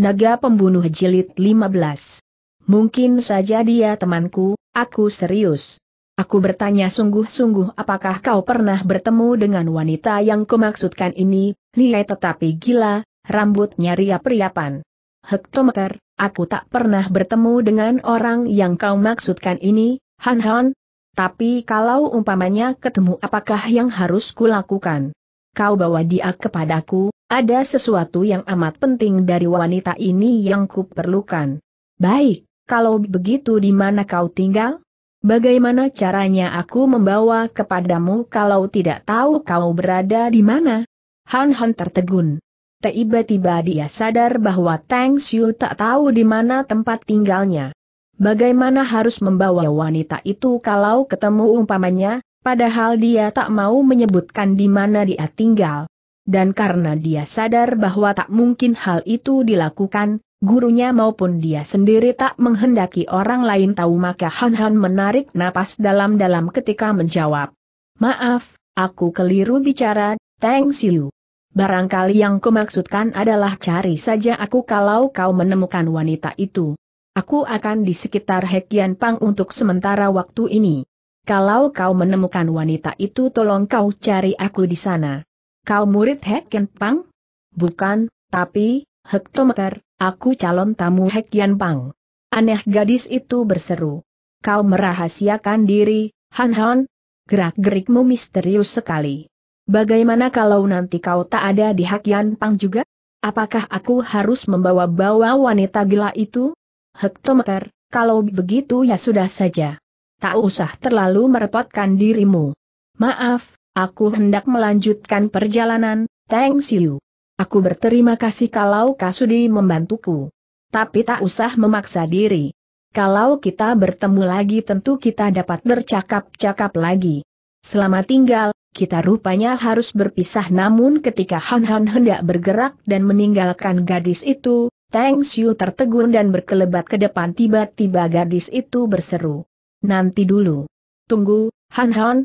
Naga Pembunuh Jilid 15. Mungkin saja dia temanku, aku serius. Aku bertanya sungguh-sungguh apakah kau pernah bertemu dengan wanita yang kumaksudkan ini, liai tetapi gila, rambutnya riap-riapan. Hektometer, aku tak pernah bertemu dengan orang yang kau maksudkan ini, Han Han. Tapi kalau umpamanya ketemu apakah yang harus kulakukan? Kau bawa dia kepadaku, ada sesuatu yang amat penting dari wanita ini yang kuperlukan. Baik, kalau begitu di mana kau tinggal? Bagaimana caranya aku membawa kepadamu kalau tidak tahu kau berada di mana? Han Han tertegun. Tiba-tiba dia sadar bahwa Tang Xiu tak tahu di mana tempat tinggalnya. Bagaimana harus membawa wanita itu kalau ketemu umpamanya, padahal dia tak mau menyebutkan di mana dia tinggal dan karena dia sadar bahwa tak mungkin hal itu dilakukan, gurunya maupun dia sendiri tak menghendaki orang lain tahu maka Han Han menarik napas dalam-dalam ketika menjawab. Maaf, aku keliru bicara, thanks you. Barangkali yang kumaksudkan adalah cari saja aku kalau kau menemukan wanita itu. Aku akan di sekitar Hekian Pang untuk sementara waktu ini. Kalau kau menemukan wanita itu tolong kau cari aku di sana. Kau murid Hek Pang? Bukan, tapi, hektometer, aku calon tamu Hek Pang. Aneh gadis itu berseru. Kau merahasiakan diri, Han Han. Gerak-gerikmu misterius sekali. Bagaimana kalau nanti kau tak ada di Hek Pang juga? Apakah aku harus membawa-bawa wanita gila itu? Hektometer, kalau begitu ya sudah saja. Tak usah terlalu merepotkan dirimu. Maaf, Aku hendak melanjutkan perjalanan, thanks you. Aku berterima kasih kalau Kasudi membantuku. Tapi tak usah memaksa diri. Kalau kita bertemu lagi tentu kita dapat bercakap-cakap lagi. Selama tinggal, kita rupanya harus berpisah namun ketika Han Han hendak bergerak dan meninggalkan gadis itu, Tang Xiu tertegun dan berkelebat ke depan tiba-tiba gadis itu berseru. Nanti dulu. Tunggu, Han Han,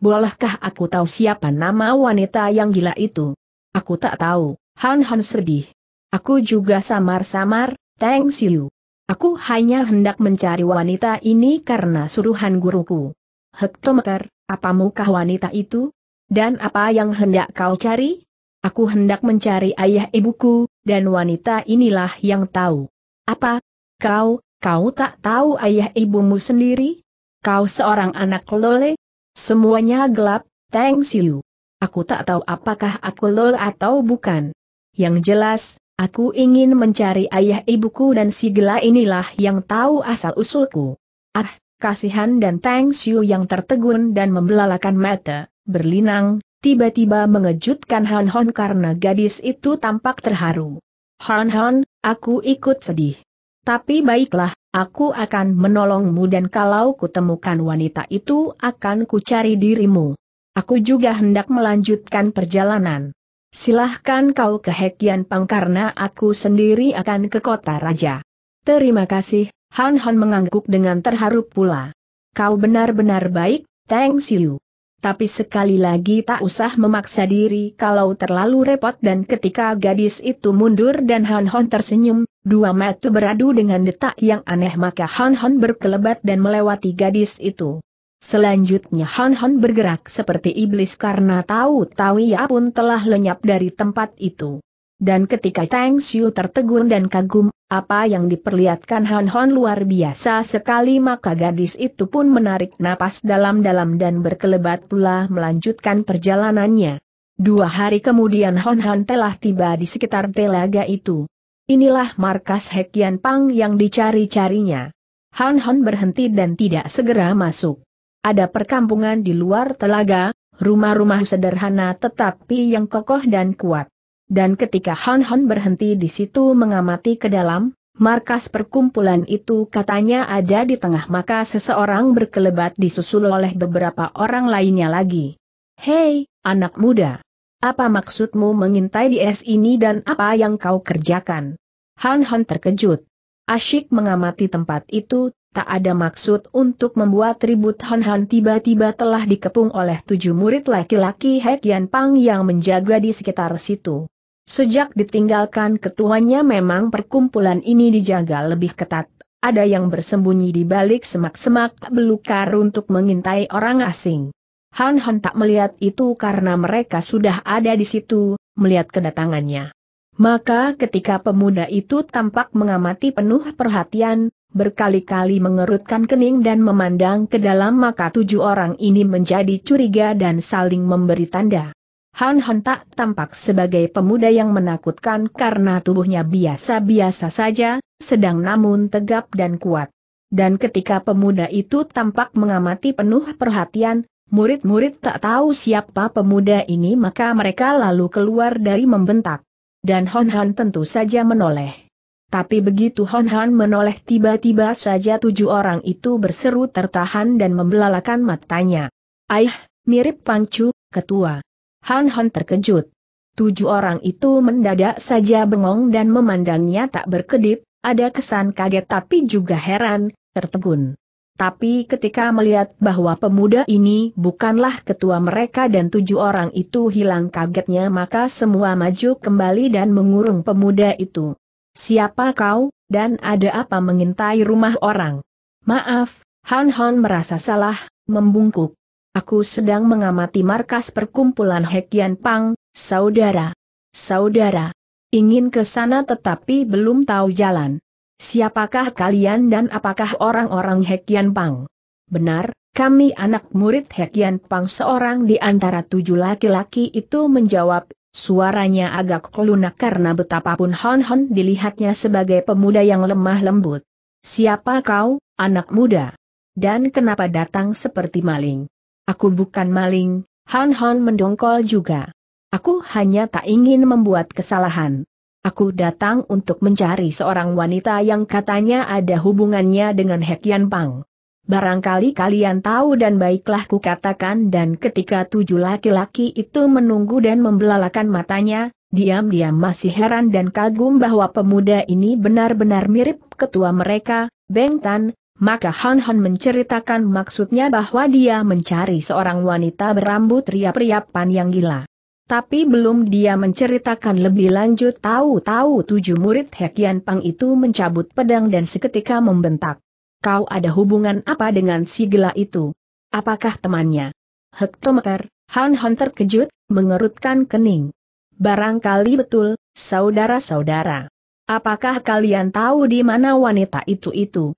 Bolehkah aku tahu siapa nama wanita yang gila itu? Aku tak tahu, Han Han sedih. Aku juga samar-samar, Thanks you. Aku hanya hendak mencari wanita ini karena suruhan guruku. Hektometer, apa muka wanita itu? Dan apa yang hendak kau cari? Aku hendak mencari ayah ibuku, dan wanita inilah yang tahu. Apa? Kau, kau tak tahu ayah ibumu sendiri? Kau seorang anak lole, Semuanya gelap, thanks you. Aku tak tahu apakah aku lol atau bukan. Yang jelas, aku ingin mencari ayah ibuku dan si gela inilah yang tahu asal-usulku. Ah, kasihan dan thanks you yang tertegun dan membelalakan mata, berlinang, tiba-tiba mengejutkan Han Hon karena gadis itu tampak terharu. Han Hon, aku ikut sedih. Tapi baiklah, Aku akan menolongmu dan kalau kutemukan wanita itu akan kucari dirimu. Aku juga hendak melanjutkan perjalanan. Silahkan kau ke Hekian Pang karena aku sendiri akan ke kota raja. Terima kasih, Han Han mengangguk dengan terharu pula. Kau benar-benar baik, thanks you. Tapi sekali lagi tak usah memaksa diri kalau terlalu repot dan ketika gadis itu mundur dan Han Hon tersenyum, dua metu beradu dengan detak yang aneh maka Han Hon berkelebat dan melewati gadis itu. Selanjutnya Han Hon bergerak seperti iblis karena tahu-tahu ia pun telah lenyap dari tempat itu. Dan ketika Tang Xiu tertegun dan kagum, apa yang diperlihatkan Han Hon luar biasa sekali maka gadis itu pun menarik napas dalam-dalam dan berkelebat pula melanjutkan perjalanannya. Dua hari kemudian Hon Han telah tiba di sekitar telaga itu. Inilah markas Hekian Pang yang dicari-carinya. Han Hon berhenti dan tidak segera masuk. Ada perkampungan di luar telaga, rumah-rumah sederhana tetapi yang kokoh dan kuat dan ketika Han Han berhenti di situ mengamati ke dalam, markas perkumpulan itu katanya ada di tengah maka seseorang berkelebat disusul oleh beberapa orang lainnya lagi. Hei, anak muda. Apa maksudmu mengintai di es ini dan apa yang kau kerjakan? Han Han terkejut. Asyik mengamati tempat itu, tak ada maksud untuk membuat ribut Han Han tiba-tiba telah dikepung oleh tujuh murid laki-laki Hek Yan Pang yang menjaga di sekitar situ. Sejak ditinggalkan ketuanya memang perkumpulan ini dijaga lebih ketat. Ada yang bersembunyi di balik semak-semak belukar untuk mengintai orang asing. Han Han tak melihat itu karena mereka sudah ada di situ, melihat kedatangannya. Maka ketika pemuda itu tampak mengamati penuh perhatian, berkali-kali mengerutkan kening dan memandang ke dalam maka tujuh orang ini menjadi curiga dan saling memberi tanda. Han Han tak tampak sebagai pemuda yang menakutkan karena tubuhnya biasa-biasa saja, sedang namun tegap dan kuat. Dan ketika pemuda itu tampak mengamati penuh perhatian, murid-murid tak tahu siapa pemuda ini maka mereka lalu keluar dari membentak. Dan Hon Han tentu saja menoleh. Tapi begitu Hon Han menoleh tiba-tiba saja tujuh orang itu berseru tertahan dan membelalakan matanya. Aih, mirip Pangcu, ketua. Han Han terkejut. Tujuh orang itu mendadak saja bengong dan memandangnya tak berkedip, ada kesan kaget tapi juga heran, tertegun. Tapi ketika melihat bahwa pemuda ini bukanlah ketua mereka dan tujuh orang itu hilang kagetnya maka semua maju kembali dan mengurung pemuda itu. Siapa kau, dan ada apa mengintai rumah orang? Maaf, Han Han merasa salah, membungkuk. Aku sedang mengamati markas perkumpulan Hekian Pang, saudara. Saudara. Ingin ke sana tetapi belum tahu jalan. Siapakah kalian dan apakah orang-orang Hekian Pang? Benar, kami anak murid Hekian Pang seorang di antara tujuh laki-laki itu menjawab, suaranya agak kelunak karena betapapun Hon Hon dilihatnya sebagai pemuda yang lemah lembut. Siapa kau, anak muda? Dan kenapa datang seperti maling? Aku bukan maling, Han Han mendongkol juga. Aku hanya tak ingin membuat kesalahan. Aku datang untuk mencari seorang wanita yang katanya ada hubungannya dengan Hek Yan Pang. Barangkali kalian tahu dan baiklah ku katakan. dan ketika tujuh laki-laki itu menunggu dan membelalakan matanya, diam-diam masih heran dan kagum bahwa pemuda ini benar-benar mirip ketua mereka, Beng Tan, maka Han Han menceritakan maksudnya bahwa dia mencari seorang wanita berambut riap-riapan yang gila. Tapi belum dia menceritakan lebih lanjut tahu-tahu tujuh murid Hekian Pang itu mencabut pedang dan seketika membentak. Kau ada hubungan apa dengan si gila itu? Apakah temannya? Hektometer, Han Han terkejut, mengerutkan kening. Barangkali betul, saudara-saudara. Apakah kalian tahu di mana wanita itu itu?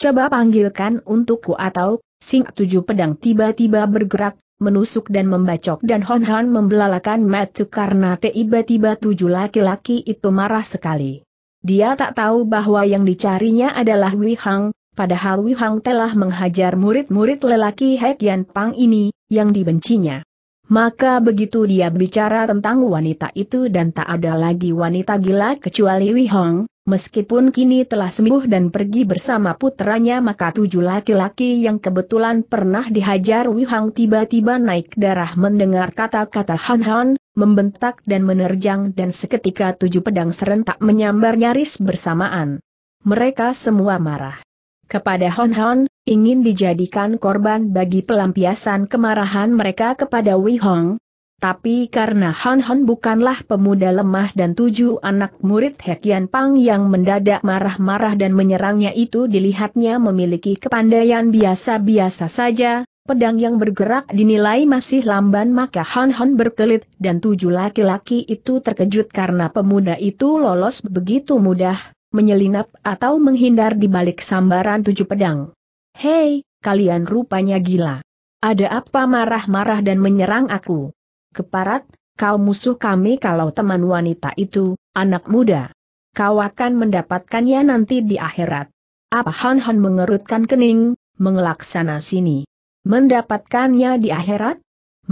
Coba panggilkan untukku atau, sing tujuh pedang tiba-tiba bergerak, menusuk dan membacok dan Hon hon membelalakan Matu karena tiba-tiba tujuh laki-laki itu marah sekali. Dia tak tahu bahwa yang dicarinya adalah Wei Hang, padahal Wei Hang telah menghajar murid-murid lelaki Hek Yan Pang ini, yang dibencinya. Maka begitu dia bicara tentang wanita itu dan tak ada lagi wanita gila kecuali Wihong, meskipun kini telah sembuh dan pergi bersama putranya maka tujuh laki-laki yang kebetulan pernah dihajar Wihong tiba-tiba naik darah mendengar kata-kata Han Han, membentak dan menerjang dan seketika tujuh pedang serentak menyambar nyaris bersamaan. Mereka semua marah. Kepada Hon Hon, ingin dijadikan korban bagi pelampiasan kemarahan mereka kepada Wei Hong. Tapi karena Han Han bukanlah pemuda lemah dan tujuh anak murid Hekian Pang yang mendadak marah-marah dan menyerangnya itu dilihatnya memiliki kepandaian biasa-biasa saja, pedang yang bergerak dinilai masih lamban maka Han Han berkelit dan tujuh laki-laki itu terkejut karena pemuda itu lolos begitu mudah, menyelinap atau menghindar di balik sambaran tujuh pedang. Hei, kalian rupanya gila. Ada apa marah-marah dan menyerang aku? Keparat, kau musuh kami kalau teman wanita itu, anak muda. Kau akan mendapatkannya nanti di akhirat. Apa Han Han mengerutkan kening, mengelak sini. Mendapatkannya di akhirat?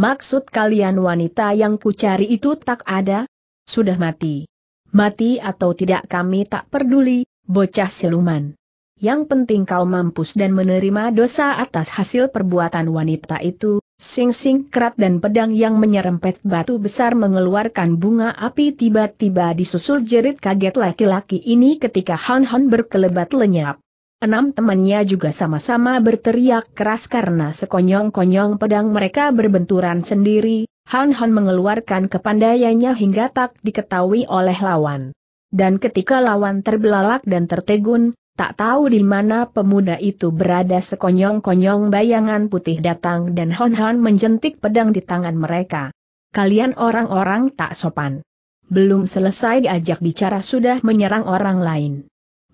Maksud kalian wanita yang kucari itu tak ada? Sudah mati. Mati atau tidak kami tak peduli, bocah siluman yang penting kau mampus dan menerima dosa atas hasil perbuatan wanita itu, sing-sing kerat dan pedang yang menyerempet batu besar mengeluarkan bunga api tiba-tiba disusul jerit kaget laki-laki ini ketika Han Han berkelebat lenyap. Enam temannya juga sama-sama berteriak keras karena sekonyong-konyong pedang mereka berbenturan sendiri, Han Han mengeluarkan kepandaiannya hingga tak diketahui oleh lawan. Dan ketika lawan terbelalak dan tertegun, tak tahu di mana pemuda itu berada sekonyong-konyong bayangan putih datang dan Hon Han menjentik pedang di tangan mereka. Kalian orang-orang tak sopan. Belum selesai diajak bicara sudah menyerang orang lain.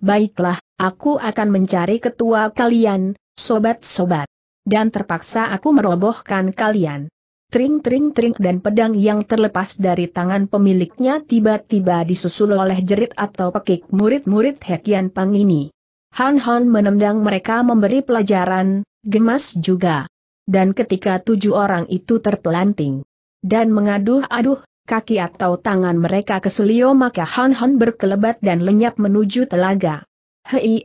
Baiklah, aku akan mencari ketua kalian, sobat-sobat. Dan terpaksa aku merobohkan kalian tring-tring-tring dan pedang yang terlepas dari tangan pemiliknya tiba-tiba disusul oleh jerit atau pekik murid-murid Hekian Pang ini. Han Han menendang mereka memberi pelajaran, gemas juga. Dan ketika tujuh orang itu terpelanting dan mengaduh-aduh, kaki atau tangan mereka keselio maka Han Han berkelebat dan lenyap menuju telaga. Hei,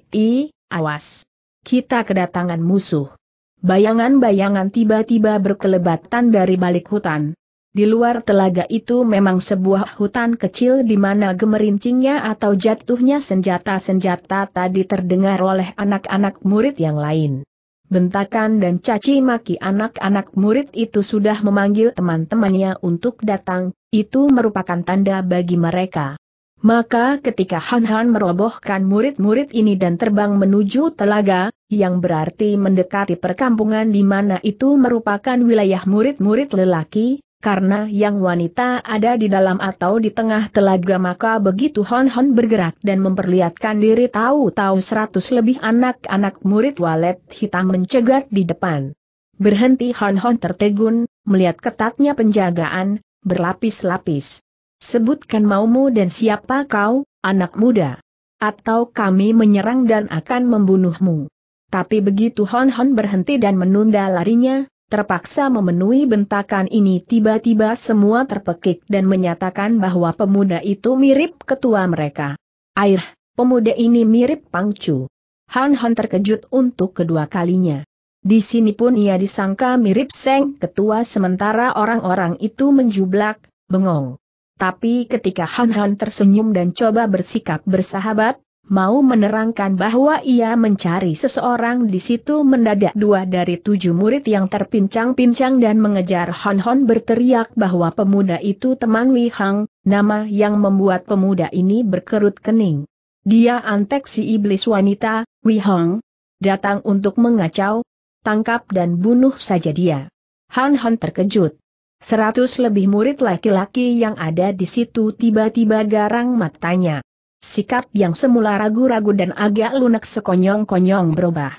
awas! Kita kedatangan musuh. Bayangan-bayangan tiba-tiba berkelebatan dari balik hutan. Di luar telaga itu memang sebuah hutan kecil di mana gemerincingnya atau jatuhnya senjata-senjata tadi terdengar oleh anak-anak murid yang lain. Bentakan dan caci maki anak-anak murid itu sudah memanggil teman-temannya untuk datang, itu merupakan tanda bagi mereka. Maka ketika Han Han merobohkan murid-murid ini dan terbang menuju telaga, yang berarti mendekati perkampungan di mana itu merupakan wilayah murid-murid lelaki, karena yang wanita ada di dalam atau di tengah telaga maka begitu Hon Hon bergerak dan memperlihatkan diri tahu-tahu seratus lebih anak-anak murid walet hitam mencegat di depan. Berhenti Hon Hon tertegun, melihat ketatnya penjagaan, berlapis-lapis. Sebutkan maumu dan siapa kau, anak muda. Atau kami menyerang dan akan membunuhmu. Tapi begitu Hon Hon berhenti dan menunda larinya, terpaksa memenuhi bentakan ini tiba-tiba semua terpekik dan menyatakan bahwa pemuda itu mirip ketua mereka. Air, pemuda ini mirip Pangcu. Hon Hon terkejut untuk kedua kalinya. Di sini pun ia disangka mirip Seng ketua sementara orang-orang itu menjublak, bengong. Tapi ketika Han Han tersenyum dan coba bersikap bersahabat, mau menerangkan bahwa ia mencari seseorang di situ mendadak dua dari tujuh murid yang terpincang-pincang dan mengejar Hon Hon berteriak bahwa pemuda itu teman Wei Hang, nama yang membuat pemuda ini berkerut kening. Dia antek si iblis wanita, Wei Hang, datang untuk mengacau, tangkap dan bunuh saja dia. Han Hon terkejut. Seratus lebih murid laki-laki yang ada di situ tiba-tiba garang matanya. Sikap yang semula ragu-ragu dan agak lunak sekonyong-konyong berubah.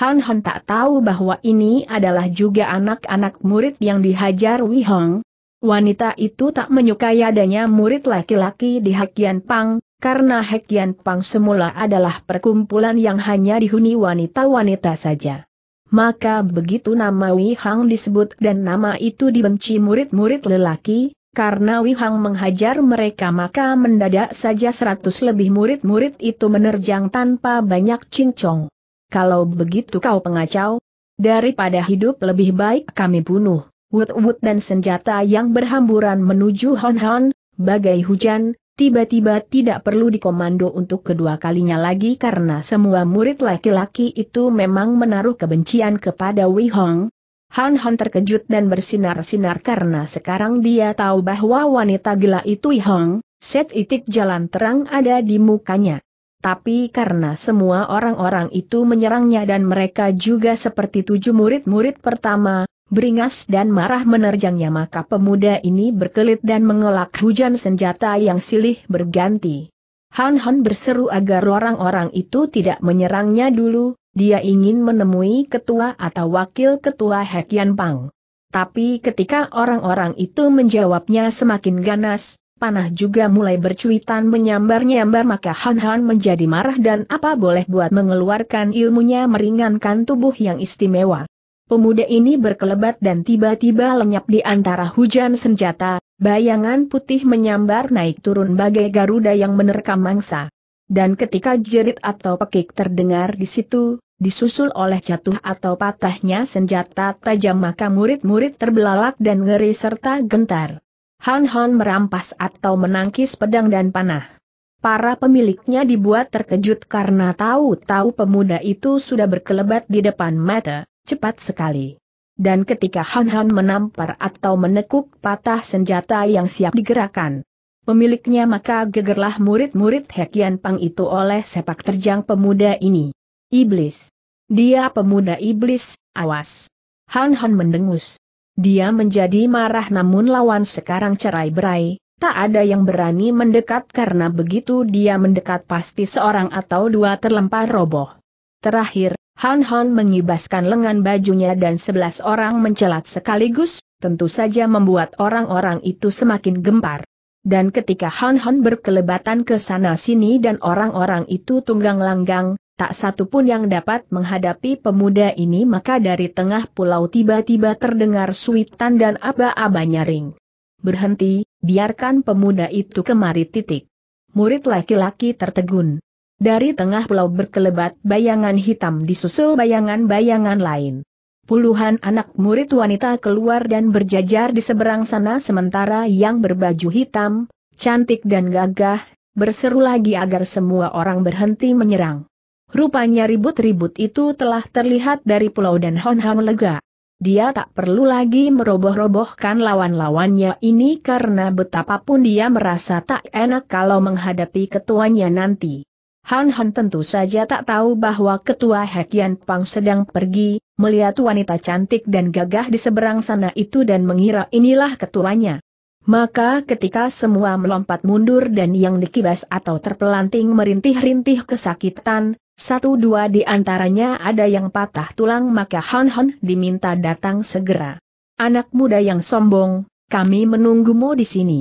Han Han tak tahu bahwa ini adalah juga anak-anak murid yang dihajar Hong. Wanita itu tak menyukai adanya murid laki-laki di Hekian Pang, karena Hekian Pang semula adalah perkumpulan yang hanya dihuni wanita-wanita saja. Maka begitu nama Wihang disebut dan nama itu dibenci murid-murid lelaki, karena Wihang menghajar mereka maka mendadak saja seratus lebih murid-murid itu menerjang tanpa banyak cincong. Kalau begitu kau pengacau, daripada hidup lebih baik kami bunuh. Wut-wut dan senjata yang berhamburan menuju Hon-Hon, bagai hujan, tiba-tiba tidak perlu dikomando untuk kedua kalinya lagi karena semua murid laki-laki itu memang menaruh kebencian kepada Wei Hong, Han Han terkejut dan bersinar-sinar karena sekarang dia tahu bahwa wanita gila itu Hong, set itik jalan terang ada di mukanya. Tapi karena semua orang-orang itu menyerangnya dan mereka juga seperti tujuh murid-murid pertama, beringas dan marah menerjangnya maka pemuda ini berkelit dan mengelak hujan senjata yang silih berganti. Han Han berseru agar orang-orang itu tidak menyerangnya dulu, dia ingin menemui ketua atau wakil ketua Hekian Pang. Tapi ketika orang-orang itu menjawabnya semakin ganas, panah juga mulai bercuitan menyambar-nyambar maka Han Han menjadi marah dan apa boleh buat mengeluarkan ilmunya meringankan tubuh yang istimewa. Pemuda ini berkelebat dan tiba-tiba lenyap di antara hujan senjata, bayangan putih menyambar naik turun bagai Garuda yang menerkam mangsa. Dan ketika jerit atau pekik terdengar di situ, disusul oleh jatuh atau patahnya senjata tajam maka murid-murid terbelalak dan ngeri serta gentar. Han Han merampas atau menangkis pedang dan panah. Para pemiliknya dibuat terkejut karena tahu-tahu pemuda itu sudah berkelebat di depan mata, cepat sekali. Dan ketika Han Han menampar atau menekuk patah senjata yang siap digerakkan, pemiliknya maka gegerlah murid-murid Hekian Pang itu oleh sepak terjang pemuda ini. Iblis. Dia pemuda iblis, awas. Han Han mendengus. Dia menjadi marah namun lawan sekarang cerai berai, tak ada yang berani mendekat karena begitu dia mendekat pasti seorang atau dua terlempar roboh. Terakhir, Han Han mengibaskan lengan bajunya dan sebelas orang mencelat sekaligus, tentu saja membuat orang-orang itu semakin gempar. Dan ketika Han Han berkelebatan ke sana sini dan orang-orang itu tunggang langgang, tak satu pun yang dapat menghadapi pemuda ini maka dari tengah pulau tiba-tiba terdengar suitan dan aba-aba nyaring. Berhenti, biarkan pemuda itu kemari titik. Murid laki-laki tertegun. Dari tengah pulau berkelebat bayangan hitam disusul bayangan-bayangan lain. Puluhan anak murid wanita keluar dan berjajar di seberang sana sementara yang berbaju hitam, cantik dan gagah, berseru lagi agar semua orang berhenti menyerang. Rupanya ribut-ribut itu telah terlihat dari pulau dan Hon lega. Dia tak perlu lagi meroboh-robohkan lawan-lawannya ini karena betapapun dia merasa tak enak kalau menghadapi ketuanya nanti. Han Han tentu saja tak tahu bahwa ketua Hekian Pang sedang pergi, melihat wanita cantik dan gagah di seberang sana itu dan mengira inilah ketuanya. Maka ketika semua melompat mundur dan yang dikibas atau terpelanting merintih-rintih kesakitan, satu dua di antaranya ada yang patah tulang maka Han Hon diminta datang segera. Anak muda yang sombong, kami menunggumu di sini.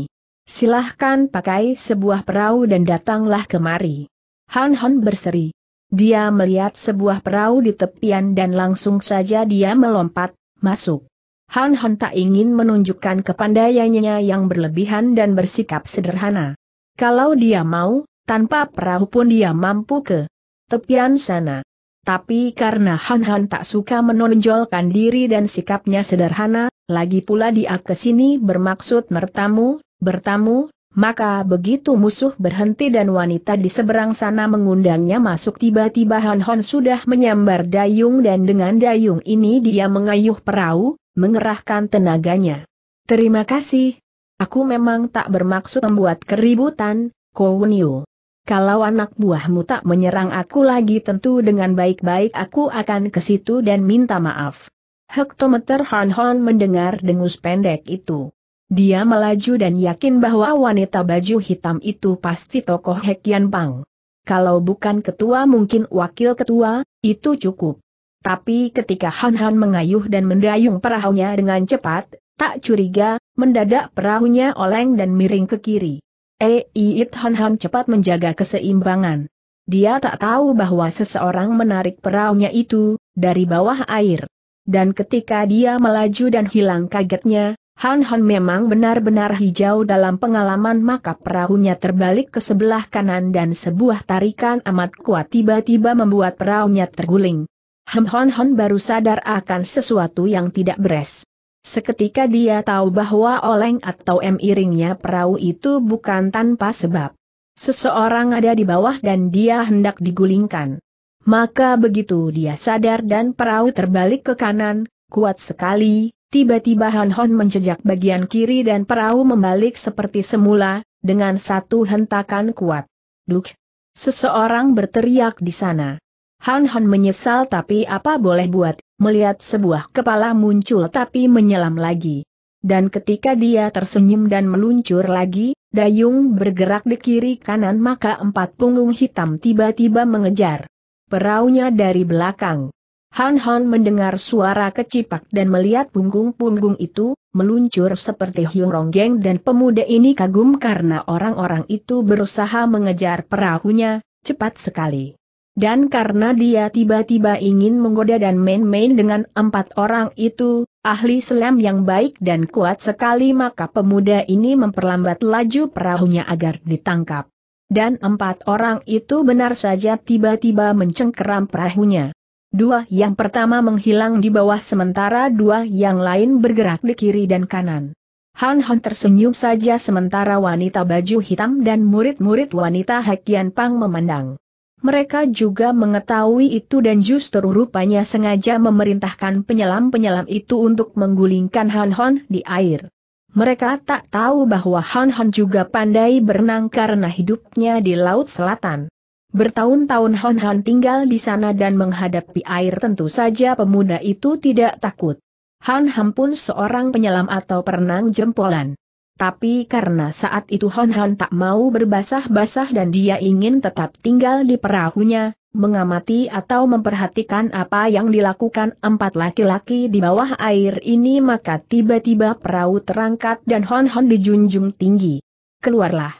Silahkan pakai sebuah perahu dan datanglah kemari. Han Hon berseri. Dia melihat sebuah perahu di tepian dan langsung saja dia melompat, masuk. Han Han tak ingin menunjukkan kepandaiannya yang berlebihan dan bersikap sederhana. Kalau dia mau, tanpa perahu pun dia mampu ke tepian sana. Tapi karena Han Han tak suka menonjolkan diri dan sikapnya sederhana, lagi pula dia kesini bermaksud mertamu, bertamu, maka begitu musuh berhenti dan wanita di seberang sana mengundangnya masuk tiba-tiba Han Han sudah menyambar dayung dan dengan dayung ini dia mengayuh perahu, mengerahkan tenaganya. Terima kasih. Aku memang tak bermaksud membuat keributan, Kounio. Kalau anak buahmu tak menyerang aku lagi tentu dengan baik-baik aku akan ke situ dan minta maaf. Hektometer Han Hon mendengar dengus pendek itu. Dia melaju dan yakin bahwa wanita baju hitam itu pasti tokoh Hekian Pang. Kalau bukan ketua mungkin wakil ketua, itu cukup. Tapi ketika Han Han mengayuh dan mendayung perahunya dengan cepat, tak curiga, mendadak perahunya oleng dan miring ke kiri. Ei, eh, Iit Han Han cepat menjaga keseimbangan. Dia tak tahu bahwa seseorang menarik peraunya itu, dari bawah air. Dan ketika dia melaju dan hilang kagetnya, Han Han memang benar-benar hijau dalam pengalaman maka perahunya terbalik ke sebelah kanan dan sebuah tarikan amat kuat tiba-tiba membuat perahunya terguling. Hem Han Han baru sadar akan sesuatu yang tidak beres. Seketika dia tahu bahwa oleng atau miringnya perahu itu bukan tanpa sebab. Seseorang ada di bawah dan dia hendak digulingkan. Maka begitu dia sadar dan perahu terbalik ke kanan, kuat sekali, tiba-tiba Han Hon menjejak bagian kiri dan perahu membalik seperti semula, dengan satu hentakan kuat. Duk! Seseorang berteriak di sana. Han Hon menyesal tapi apa boleh buat, melihat sebuah kepala muncul tapi menyelam lagi. Dan ketika dia tersenyum dan meluncur lagi, dayung bergerak di kiri kanan maka empat punggung hitam tiba-tiba mengejar. Peraunya dari belakang. Han Han mendengar suara kecipak dan melihat punggung-punggung itu, meluncur seperti Hyung ronggeng dan pemuda ini kagum karena orang-orang itu berusaha mengejar perahunya, cepat sekali. Dan karena dia tiba-tiba ingin menggoda dan main-main dengan empat orang itu, ahli selam yang baik dan kuat sekali maka pemuda ini memperlambat laju perahunya agar ditangkap. Dan empat orang itu benar saja tiba-tiba mencengkeram perahunya. Dua yang pertama menghilang di bawah sementara dua yang lain bergerak di kiri dan kanan. Han Han tersenyum saja sementara wanita baju hitam dan murid-murid wanita Hakian Pang memandang. Mereka juga mengetahui itu dan justru rupanya sengaja memerintahkan penyelam-penyelam itu untuk menggulingkan Han Hon di air. Mereka tak tahu bahwa Han Han juga pandai berenang karena hidupnya di Laut Selatan. Bertahun-tahun Han Han tinggal di sana dan menghadapi air tentu saja pemuda itu tidak takut. Han Han pun seorang penyelam atau perenang jempolan. Tapi karena saat itu Hon Hon tak mau berbasah-basah dan dia ingin tetap tinggal di perahunya, mengamati atau memperhatikan apa yang dilakukan empat laki-laki di bawah air ini maka tiba-tiba perahu terangkat dan Hon Hon dijunjung tinggi. Keluarlah.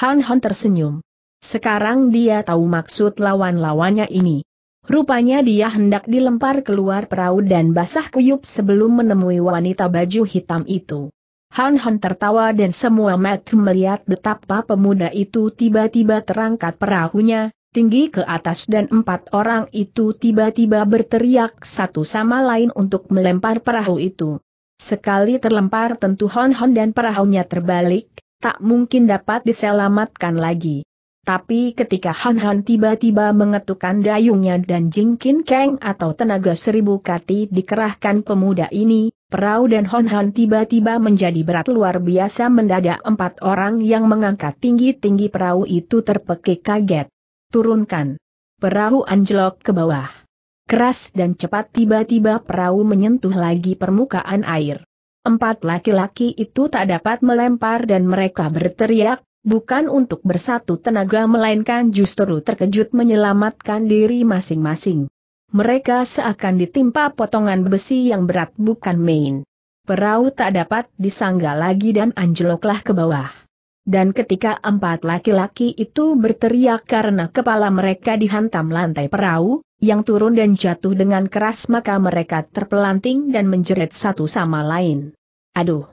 Hon Hon tersenyum. Sekarang dia tahu maksud lawan-lawannya ini. Rupanya dia hendak dilempar keluar perahu dan basah kuyup sebelum menemui wanita baju hitam itu. Han Han tertawa dan semua mata melihat betapa pemuda itu tiba-tiba terangkat perahunya, tinggi ke atas dan empat orang itu tiba-tiba berteriak satu sama lain untuk melempar perahu itu. Sekali terlempar tentu Han Han dan perahunya terbalik, tak mungkin dapat diselamatkan lagi. Tapi ketika Han Han tiba-tiba mengetukkan dayungnya dan jingkin keng atau tenaga seribu kati dikerahkan pemuda ini, Perahu dan Hon Hon tiba-tiba menjadi berat luar biasa mendadak empat orang yang mengangkat tinggi-tinggi perahu itu terpekik kaget. Turunkan. Perahu anjlok ke bawah. Keras dan cepat tiba-tiba perahu menyentuh lagi permukaan air. Empat laki-laki itu tak dapat melempar dan mereka berteriak, bukan untuk bersatu tenaga melainkan justru terkejut menyelamatkan diri masing-masing mereka seakan ditimpa potongan besi yang berat bukan main. Perahu tak dapat disanggah lagi dan anjloklah ke bawah. Dan ketika empat laki-laki itu berteriak karena kepala mereka dihantam lantai perahu, yang turun dan jatuh dengan keras maka mereka terpelanting dan menjerit satu sama lain. Aduh!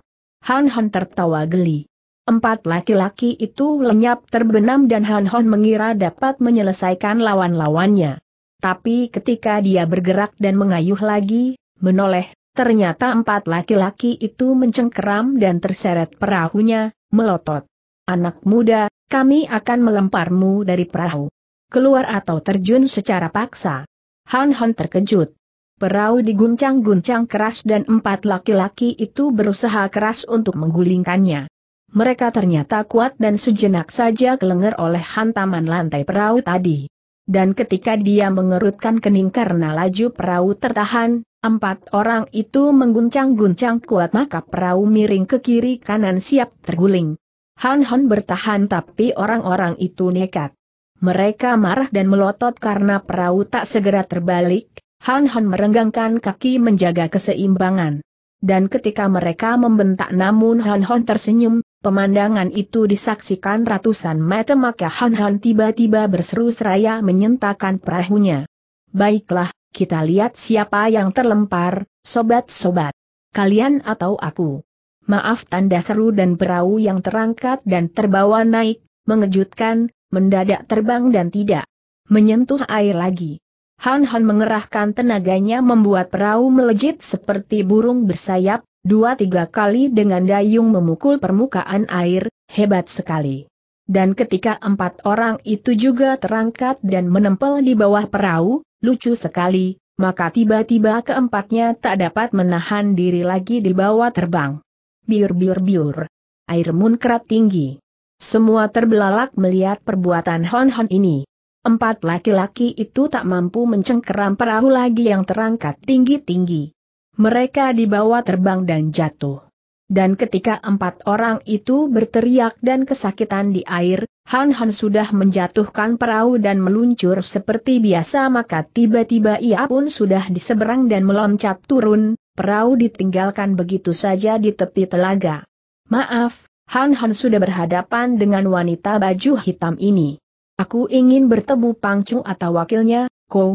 Han Han tertawa geli. Empat laki-laki itu lenyap terbenam dan Han Han mengira dapat menyelesaikan lawan-lawannya. Tapi ketika dia bergerak dan mengayuh lagi, menoleh, ternyata empat laki-laki itu mencengkeram dan terseret perahunya, melotot. Anak muda, kami akan melemparmu dari perahu. Keluar atau terjun secara paksa. Han Han terkejut. Perahu diguncang-guncang keras dan empat laki-laki itu berusaha keras untuk menggulingkannya. Mereka ternyata kuat dan sejenak saja kelenger oleh hantaman lantai perahu tadi. Dan ketika dia mengerutkan kening karena laju perahu tertahan, empat orang itu mengguncang-guncang kuat maka perahu miring ke kiri kanan siap terguling. Han Han bertahan tapi orang-orang itu nekat. Mereka marah dan melotot karena perahu tak segera terbalik, Han Han merenggangkan kaki menjaga keseimbangan. Dan ketika mereka membentak namun Han Han tersenyum, Pemandangan itu disaksikan ratusan mata maka Han Han tiba-tiba berseru seraya menyentakan perahunya. Baiklah, kita lihat siapa yang terlempar, sobat-sobat. Kalian atau aku. Maaf tanda seru dan perahu yang terangkat dan terbawa naik, mengejutkan, mendadak terbang dan tidak menyentuh air lagi. Han Han mengerahkan tenaganya membuat perahu melejit seperti burung bersayap, Dua-tiga kali dengan dayung memukul permukaan air, hebat sekali. Dan ketika empat orang itu juga terangkat dan menempel di bawah perahu, lucu sekali, maka tiba-tiba keempatnya tak dapat menahan diri lagi di bawah terbang. Biur-biur-biur. Air munkrat tinggi. Semua terbelalak melihat perbuatan Hon Hon ini. Empat laki-laki itu tak mampu mencengkeram perahu lagi yang terangkat tinggi-tinggi. Mereka dibawa terbang dan jatuh. Dan ketika empat orang itu berteriak dan kesakitan di air, Han Han sudah menjatuhkan perahu dan meluncur seperti biasa maka tiba-tiba ia pun sudah diseberang dan meloncat turun, perahu ditinggalkan begitu saja di tepi telaga. Maaf, Han Han sudah berhadapan dengan wanita baju hitam ini. Aku ingin bertemu Pangcu atau wakilnya,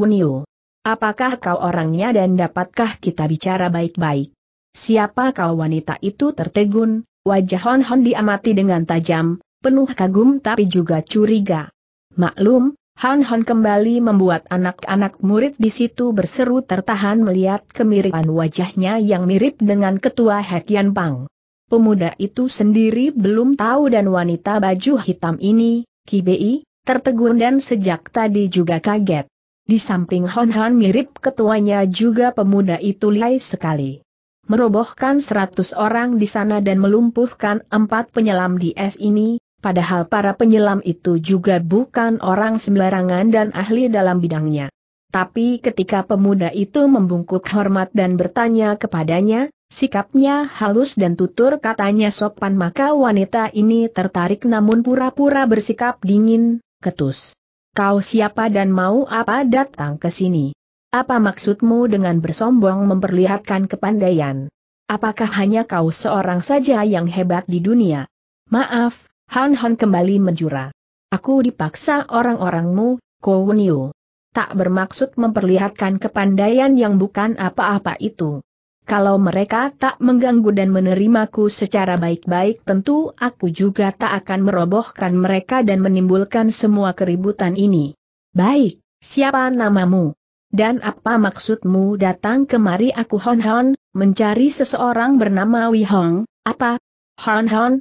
Niu. Apakah kau orangnya dan dapatkah kita bicara baik-baik? Siapa kau wanita itu tertegun, wajah Hon Hon diamati dengan tajam, penuh kagum tapi juga curiga. Maklum, Hon Hon kembali membuat anak-anak murid di situ berseru tertahan melihat kemiripan wajahnya yang mirip dengan ketua Hekian Pang. Pemuda itu sendiri belum tahu dan wanita baju hitam ini, Kibei, tertegun dan sejak tadi juga kaget. Di samping Hon Han mirip ketuanya juga pemuda itu lihai sekali. Merobohkan seratus orang di sana dan melumpuhkan empat penyelam di es ini, padahal para penyelam itu juga bukan orang sembarangan dan ahli dalam bidangnya. Tapi ketika pemuda itu membungkuk hormat dan bertanya kepadanya, sikapnya halus dan tutur katanya sopan maka wanita ini tertarik namun pura-pura bersikap dingin, ketus. Kau siapa dan mau apa datang ke sini? Apa maksudmu dengan bersombong memperlihatkan kepandaian? Apakah hanya kau seorang saja yang hebat di dunia? Maaf, Han Han kembali menjura. Aku dipaksa orang-orangmu, Kowenio. Tak bermaksud memperlihatkan kepandaian yang bukan apa-apa itu. Kalau mereka tak mengganggu dan menerimaku secara baik-baik tentu aku juga tak akan merobohkan mereka dan menimbulkan semua keributan ini. Baik, siapa namamu? Dan apa maksudmu datang kemari aku Hon Hon, mencari seseorang bernama Wei Hong, apa? Hon Hon?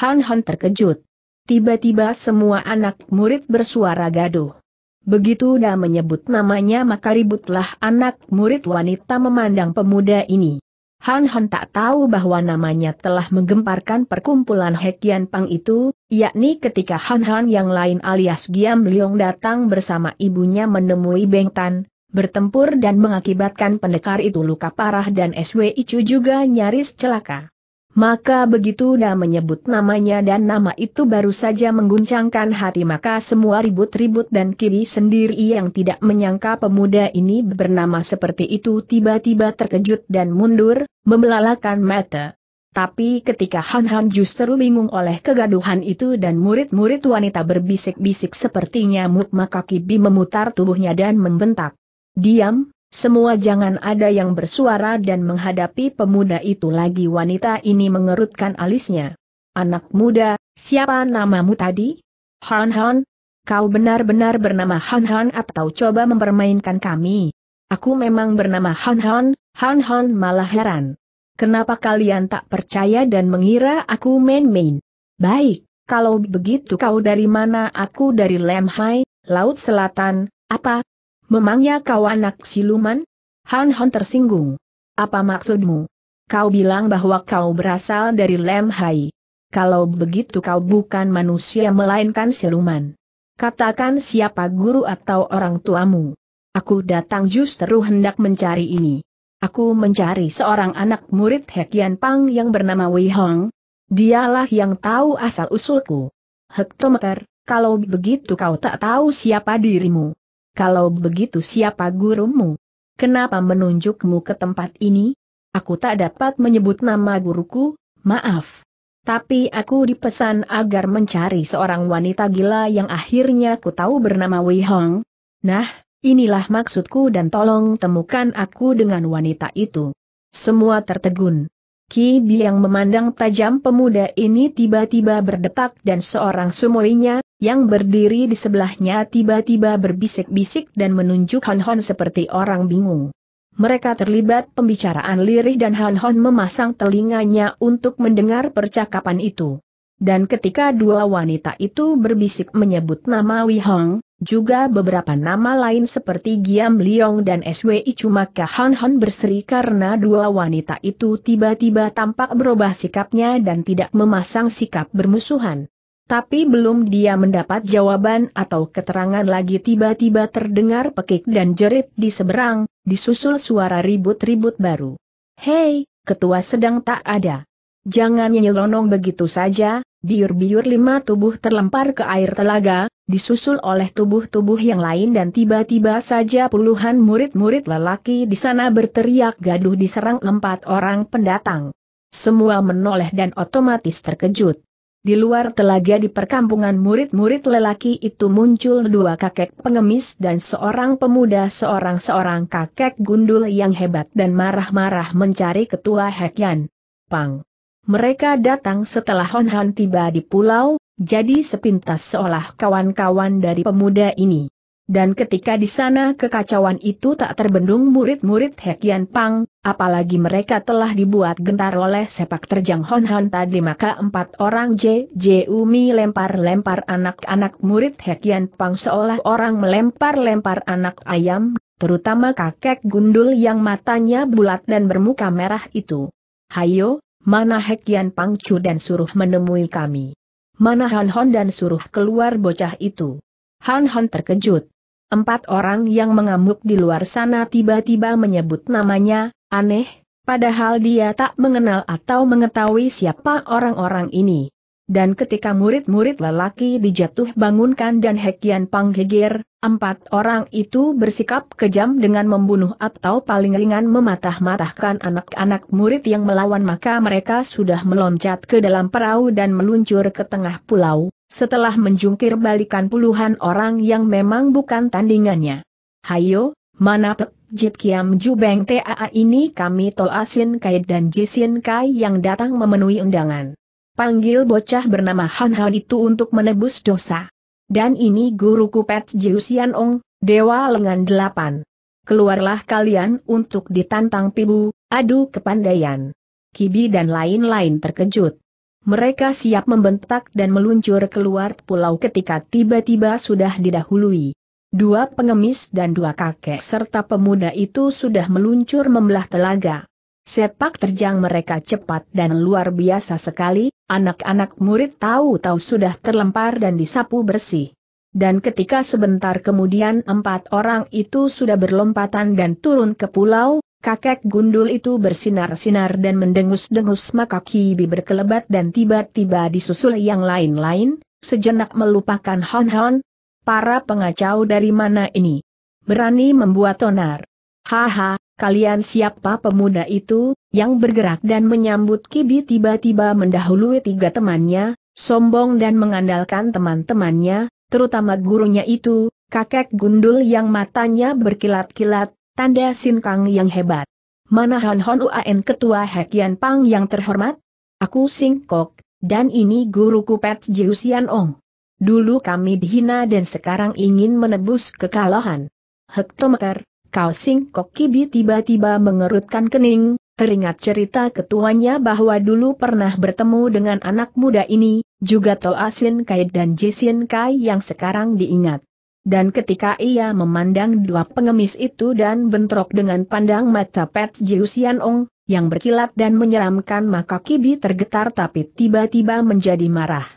Hon Hon terkejut. Tiba-tiba semua anak murid bersuara gaduh. Begitu dia menyebut namanya maka ributlah anak murid wanita memandang pemuda ini. Han Han tak tahu bahwa namanya telah menggemparkan perkumpulan Hekian Pang itu, yakni ketika Han Han yang lain alias Giam Liong datang bersama ibunya menemui Beng Tan, bertempur dan mengakibatkan pendekar itu luka parah dan SWI Chu juga nyaris celaka. Maka begitu dia menyebut namanya dan nama itu baru saja mengguncangkan hati maka semua ribut-ribut dan kiri sendiri yang tidak menyangka pemuda ini bernama seperti itu tiba-tiba terkejut dan mundur, membelalakan mata. Tapi ketika Han Han justru bingung oleh kegaduhan itu dan murid-murid wanita berbisik-bisik sepertinya nyamuk maka Kibi memutar tubuhnya dan membentak. Diam, semua jangan ada yang bersuara dan menghadapi pemuda itu lagi wanita ini mengerutkan alisnya. Anak muda, siapa namamu tadi? Han Han? Kau benar-benar bernama Han Han atau coba mempermainkan kami? Aku memang bernama Han Han, Han Han malah heran. Kenapa kalian tak percaya dan mengira aku main-main? Baik, kalau begitu kau dari mana? Aku dari Lemhai, Laut Selatan, apa, Memangnya kau anak siluman? Han Han tersinggung. Apa maksudmu? Kau bilang bahwa kau berasal dari Lem Hai. Kalau begitu kau bukan manusia melainkan siluman. Katakan siapa guru atau orang tuamu. Aku datang justru hendak mencari ini. Aku mencari seorang anak murid Hekian Pang yang bernama Wei Hong. Dialah yang tahu asal-usulku. Hektometer, kalau begitu kau tak tahu siapa dirimu. Kalau begitu siapa gurumu? Kenapa menunjukmu ke tempat ini? Aku tak dapat menyebut nama guruku, maaf. Tapi aku dipesan agar mencari seorang wanita gila yang akhirnya ku tahu bernama Wei Hong. Nah, inilah maksudku dan tolong temukan aku dengan wanita itu. Semua tertegun. Ki Biang memandang tajam pemuda ini tiba-tiba berdetak dan seorang sumoinya, yang berdiri di sebelahnya tiba-tiba berbisik-bisik dan menunjuk Hon Hon seperti orang bingung. Mereka terlibat pembicaraan lirih dan Hon Hon memasang telinganya untuk mendengar percakapan itu. Dan ketika dua wanita itu berbisik menyebut nama Wei Hong, juga beberapa nama lain seperti Giam Liong dan SWI Cumaka Han Han berseri karena dua wanita itu tiba-tiba tampak berubah sikapnya dan tidak memasang sikap bermusuhan. Tapi belum dia mendapat jawaban atau keterangan lagi tiba-tiba terdengar pekik dan jerit di seberang, disusul suara ribut-ribut baru. Hei, ketua sedang tak ada. Jangan nyelonong begitu saja, biur-biur lima tubuh terlempar ke air telaga, disusul oleh tubuh-tubuh yang lain dan tiba-tiba saja puluhan murid-murid lelaki di sana berteriak gaduh diserang empat orang pendatang. Semua menoleh dan otomatis terkejut. Di luar telaga di perkampungan murid-murid lelaki itu muncul dua kakek pengemis dan seorang pemuda seorang-seorang kakek gundul yang hebat dan marah-marah mencari ketua Hekyan. Pang. Mereka datang setelah Hon Han tiba di pulau, jadi sepintas seolah kawan-kawan dari pemuda ini. Dan ketika di sana kekacauan itu tak terbendung murid-murid Hekian Pang, apalagi mereka telah dibuat gentar oleh sepak terjang Hon Hon tadi maka empat orang J.J. Umi lempar-lempar anak-anak murid Hekian Pang seolah orang melempar-lempar anak ayam, terutama kakek gundul yang matanya bulat dan bermuka merah itu. Hayo, mana Hekian Pang cu dan suruh menemui kami. Mana Han Hon dan suruh keluar bocah itu. Han Han terkejut. Empat orang yang mengamuk di luar sana tiba-tiba menyebut namanya, aneh, padahal dia tak mengenal atau mengetahui siapa orang-orang ini. Dan ketika murid-murid lelaki dijatuh bangunkan dan Hekian Panggegir, empat orang itu bersikap kejam dengan membunuh atau paling ringan mematah-matahkan anak-anak murid yang melawan maka mereka sudah meloncat ke dalam perahu dan meluncur ke tengah pulau, setelah menjungkir balikan puluhan orang yang memang bukan tandingannya. Hayo, mana Pek Jit Kiam Ju Beng TAA ini kami Toasin Kai dan Jisin Kai yang datang memenuhi undangan. Panggil bocah bernama Han Han itu untuk menebus dosa. Dan ini guruku Pet Jiusian Ong, Dewa Lengan Delapan. Keluarlah kalian untuk ditantang pibu, adu kepandaian. Kibi dan lain-lain terkejut mereka siap membentak dan meluncur keluar pulau ketika tiba-tiba sudah didahului. Dua pengemis dan dua kakek serta pemuda itu sudah meluncur membelah telaga. Sepak terjang mereka cepat dan luar biasa sekali, anak-anak murid tahu-tahu sudah terlempar dan disapu bersih. Dan ketika sebentar kemudian empat orang itu sudah berlompatan dan turun ke pulau, Kakek gundul itu bersinar-sinar dan mendengus-dengus maka Kibi berkelebat dan tiba-tiba disusul yang lain-lain, sejenak melupakan Hon-Hon. Para pengacau dari mana ini? Berani membuat tonar. Haha, kalian siapa pemuda itu, yang bergerak dan menyambut Kibi tiba-tiba mendahului tiga temannya, sombong dan mengandalkan teman-temannya, terutama gurunya itu, kakek gundul yang matanya berkilat-kilat, Tanda Sinkang yang hebat. Mana Han Hon UAN Ketua Hakian Pang yang terhormat? Aku Singkok, dan ini guruku Pet Jiusian Ong. Dulu kami dihina dan sekarang ingin menebus kekalahan. Hektometer, kau Singkok Kibi tiba-tiba mengerutkan kening, Teringat cerita ketuanya bahwa dulu pernah bertemu dengan anak muda ini, juga Sin Kai dan Jisin Kai yang sekarang diingat dan ketika ia memandang dua pengemis itu dan bentrok dengan pandang mata Pet Jiusian Ong, yang berkilat dan menyeramkan maka Kibi tergetar tapi tiba-tiba menjadi marah.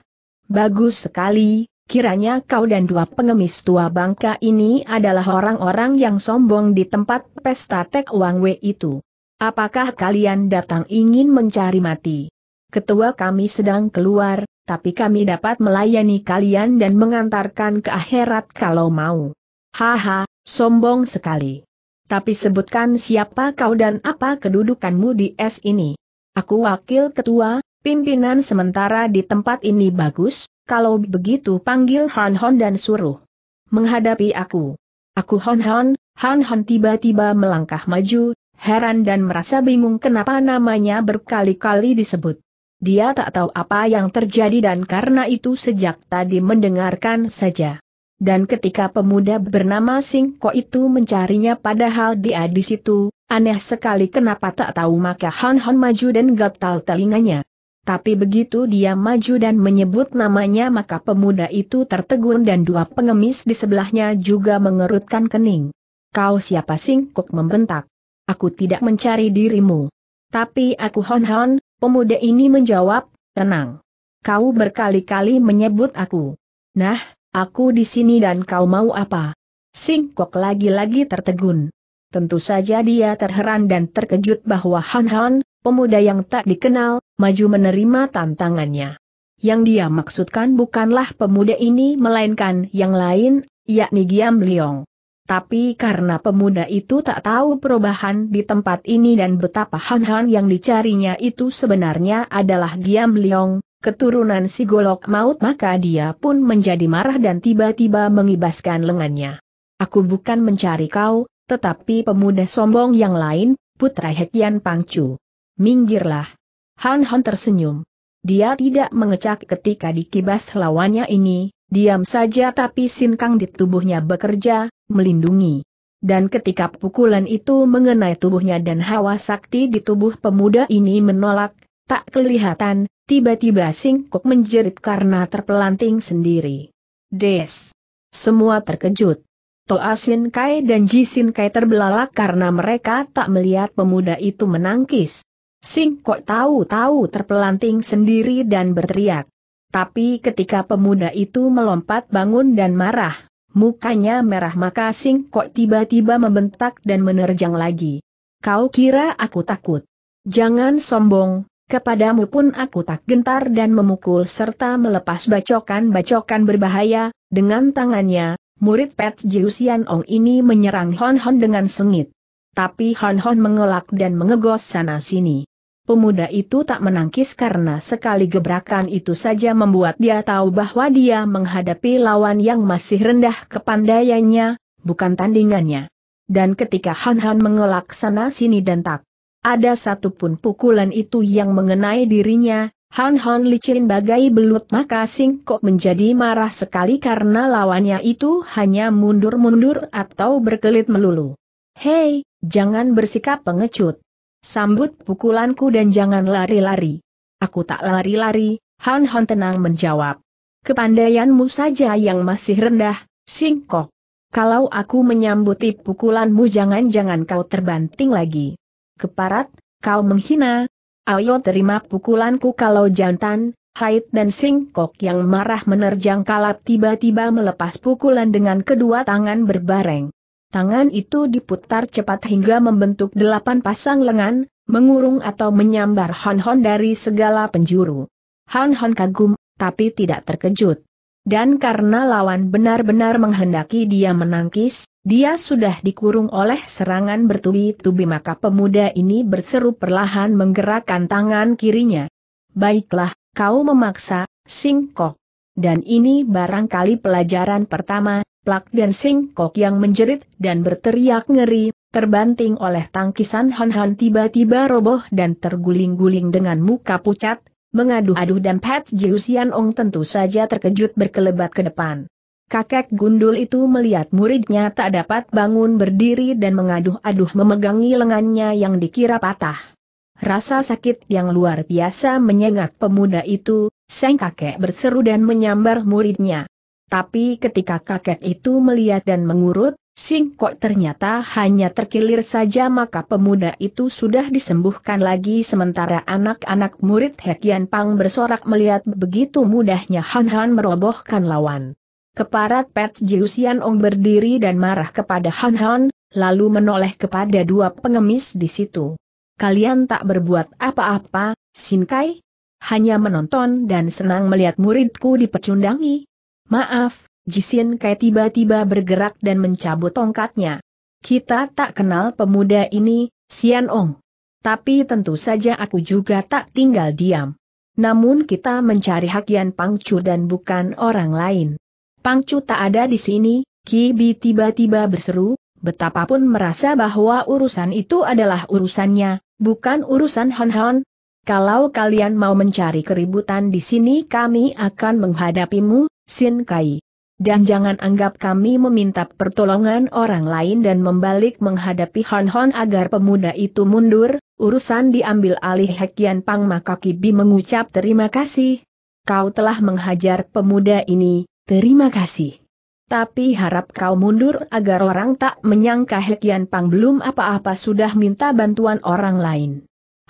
Bagus sekali, Kiranya kau dan dua pengemis tua bangka ini adalah orang-orang yang sombong di tempat pesta tek uang we itu. Apakah kalian datang ingin mencari mati? Ketua kami sedang keluar, tapi kami dapat melayani kalian dan mengantarkan ke akhirat kalau mau. Haha, sombong sekali. Tapi sebutkan siapa kau dan apa kedudukanmu di S ini. Aku wakil ketua, pimpinan sementara di tempat ini bagus, kalau begitu panggil Han Hon dan suruh menghadapi aku. Aku Hon Hon, Han Hon tiba-tiba melangkah maju, heran dan merasa bingung kenapa namanya berkali-kali disebut. Dia tak tahu apa yang terjadi dan karena itu sejak tadi mendengarkan saja. Dan ketika pemuda bernama Singko itu mencarinya padahal dia di situ, aneh sekali kenapa tak tahu maka Han Han maju dan gatal telinganya. Tapi begitu dia maju dan menyebut namanya maka pemuda itu tertegun dan dua pengemis di sebelahnya juga mengerutkan kening. Kau siapa Singkok membentak? Aku tidak mencari dirimu. Tapi aku Hon Hon, Pemuda ini menjawab, tenang. Kau berkali-kali menyebut aku. Nah, aku di sini dan kau mau apa? Singkok lagi-lagi tertegun. Tentu saja dia terheran dan terkejut bahwa Han Han, pemuda yang tak dikenal, maju menerima tantangannya. Yang dia maksudkan bukanlah pemuda ini melainkan yang lain, yakni Giam Leong. Tapi karena pemuda itu tak tahu perubahan di tempat ini dan betapa Han-Han yang dicarinya itu sebenarnya adalah Giam Leong, keturunan si golok maut maka dia pun menjadi marah dan tiba-tiba mengibaskan lengannya. Aku bukan mencari kau, tetapi pemuda sombong yang lain, putra Hekian Pangcu. Minggirlah. Han Han tersenyum. Dia tidak mengecak ketika dikibas lawannya ini, Diam saja tapi sinkang di tubuhnya bekerja, melindungi. Dan ketika pukulan itu mengenai tubuhnya dan hawa sakti di tubuh pemuda ini menolak, tak kelihatan, tiba-tiba singkok menjerit karena terpelanting sendiri. Des! Semua terkejut. Toa Sin Kai dan Ji Sin Kai terbelalak karena mereka tak melihat pemuda itu menangkis. Singkok tahu-tahu terpelanting sendiri dan berteriak. Tapi ketika pemuda itu melompat bangun dan marah, mukanya merah maka kok tiba-tiba membentak dan menerjang lagi. Kau kira aku takut? Jangan sombong, kepadamu pun aku tak gentar dan memukul serta melepas bacokan-bacokan berbahaya, dengan tangannya, murid Pet Jiusian Ong ini menyerang Hon Hon dengan sengit. Tapi Hon Hon mengelak dan mengegos sana-sini. Pemuda itu tak menangkis karena sekali gebrakan itu saja membuat dia tahu bahwa dia menghadapi lawan yang masih rendah kepandaiannya, bukan tandingannya. Dan ketika Han Han mengelak sana sini dan tak ada satupun pukulan itu yang mengenai dirinya, Han Han licin bagai belut maka Sing Kok menjadi marah sekali karena lawannya itu hanya mundur-mundur atau berkelit melulu. Hei, jangan bersikap pengecut. Sambut pukulanku dan jangan lari-lari. Aku tak lari-lari, Han Hon tenang menjawab. Kepandaianmu saja yang masih rendah, singkok. Kalau aku menyambut pukulanmu jangan-jangan kau terbanting lagi. Keparat, kau menghina. Ayo terima pukulanku kalau jantan, Haid dan Singkok yang marah menerjang kalap tiba-tiba melepas pukulan dengan kedua tangan berbareng. Tangan itu diputar cepat hingga membentuk delapan pasang lengan, mengurung atau menyambar Hon Hon dari segala penjuru. Hon Hon kagum, tapi tidak terkejut. Dan karena lawan benar-benar menghendaki dia menangkis, dia sudah dikurung oleh serangan bertubi-tubi maka pemuda ini berseru perlahan menggerakkan tangan kirinya. Baiklah, kau memaksa, singkok. Dan ini barangkali pelajaran pertama, Plak dan Singkok yang menjerit dan berteriak ngeri, terbanting oleh tangkisan Han Han tiba-tiba roboh dan terguling-guling dengan muka pucat, mengaduh-aduh dan Pat Jiusian Ong tentu saja terkejut berkelebat ke depan. Kakek gundul itu melihat muridnya tak dapat bangun berdiri dan mengaduh-aduh memegangi lengannya yang dikira patah. Rasa sakit yang luar biasa menyengat pemuda itu, sang kakek berseru dan menyambar muridnya. Tapi ketika kakek itu melihat dan mengurut, Singkok ternyata hanya terkilir saja maka pemuda itu sudah disembuhkan lagi sementara anak-anak murid Hekian Pang bersorak melihat begitu mudahnya Han Han merobohkan lawan. Keparat Pet Jiusian Ong berdiri dan marah kepada Han Han, lalu menoleh kepada dua pengemis di situ. Kalian tak berbuat apa-apa, Sinkai? Hanya menonton dan senang melihat muridku dipecundangi, Maaf, Jisin Kai tiba-tiba bergerak dan mencabut tongkatnya. Kita tak kenal pemuda ini, Sian Ong. Tapi tentu saja aku juga tak tinggal diam. Namun kita mencari Hakian Pangcu dan bukan orang lain. Pangcu tak ada di sini, Ki Kibi tiba-tiba berseru, betapapun merasa bahwa urusan itu adalah urusannya, bukan urusan Han Han, kalau kalian mau mencari keributan di sini kami akan menghadapimu, Sin Kai. Dan jangan anggap kami meminta pertolongan orang lain dan membalik menghadapi Hon Hon agar pemuda itu mundur, urusan diambil alih Hekian Pang maka Kibi mengucap terima kasih. Kau telah menghajar pemuda ini, terima kasih. Tapi harap kau mundur agar orang tak menyangka Hekian Pang belum apa-apa sudah minta bantuan orang lain.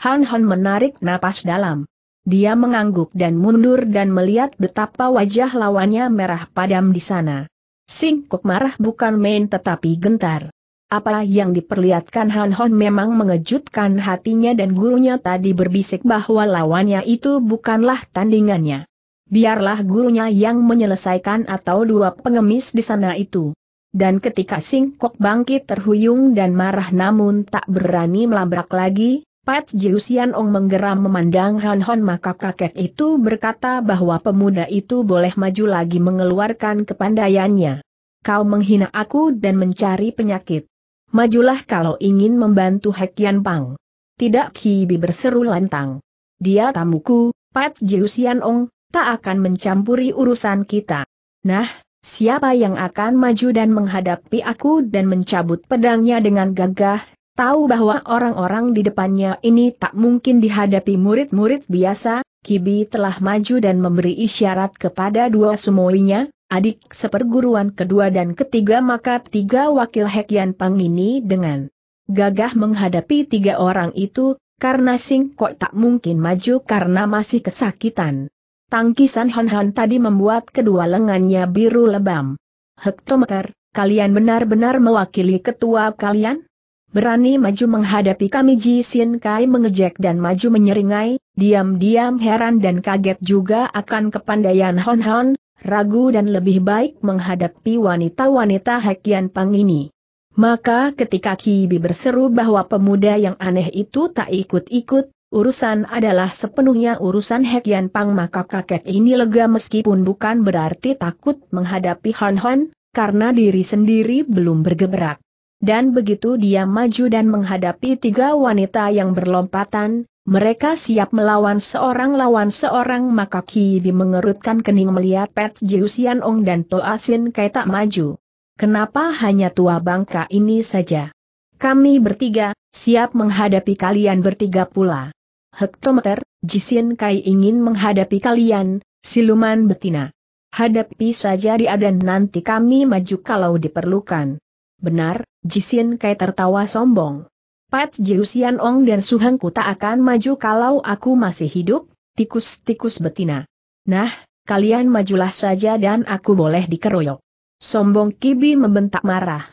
Han Hon menarik napas dalam dia mengangguk dan mundur dan melihat betapa wajah lawannya merah padam di sana. Singkok marah bukan main tetapi gentar. Apa yang diperlihatkan Han Hon memang mengejutkan hatinya dan gurunya tadi berbisik bahwa lawannya itu bukanlah tandingannya. Biarlah gurunya yang menyelesaikan atau dua pengemis di sana itu. Dan ketika Singkok bangkit terhuyung dan marah namun tak berani melabrak lagi, Pat Jiusian Ong menggeram memandang Han Hon maka kakek itu berkata bahwa pemuda itu boleh maju lagi mengeluarkan kepandaiannya. Kau menghina aku dan mencari penyakit. Majulah kalau ingin membantu Hekian Pang. Tidak Kibi berseru lantang. Dia tamuku, Pat Jiusian Ong, tak akan mencampuri urusan kita. Nah, siapa yang akan maju dan menghadapi aku dan mencabut pedangnya dengan gagah, Tahu bahwa orang-orang di depannya ini tak mungkin dihadapi murid-murid biasa, Kibi telah maju dan memberi isyarat kepada dua sumoinya, adik seperguruan kedua dan ketiga maka tiga wakil Hekian Pang ini dengan gagah menghadapi tiga orang itu, karena Sing Kok tak mungkin maju karena masih kesakitan. Tangkisan Han Han tadi membuat kedua lengannya biru lebam. Hektometer, kalian benar-benar mewakili ketua kalian? berani maju menghadapi kami Ji Sin Kai mengejek dan maju menyeringai, diam-diam heran dan kaget juga akan kepandaian Hon Hon, ragu dan lebih baik menghadapi wanita-wanita Hekian Pang ini. Maka ketika Kibi berseru bahwa pemuda yang aneh itu tak ikut-ikut, urusan adalah sepenuhnya urusan Hekian Pang maka kakek ini lega meskipun bukan berarti takut menghadapi Hon Hon, karena diri sendiri belum bergeberak. Dan begitu dia maju dan menghadapi tiga wanita yang berlompatan, mereka siap melawan seorang lawan seorang maka Kibi mengerutkan kening melihat Pet Jiusian Ong dan Toa Sin Kai tak maju. Kenapa hanya tua bangka ini saja? Kami bertiga, siap menghadapi kalian bertiga pula. Hektometer, Jisin Kai ingin menghadapi kalian, siluman betina. Hadapi saja dia dan nanti kami maju kalau diperlukan. Benar, Jisin Kai tertawa sombong. Pat Jiusian Ong dan Suhengku tak akan maju kalau aku masih hidup, tikus-tikus betina. Nah, kalian majulah saja dan aku boleh dikeroyok. Sombong Kibi membentak marah.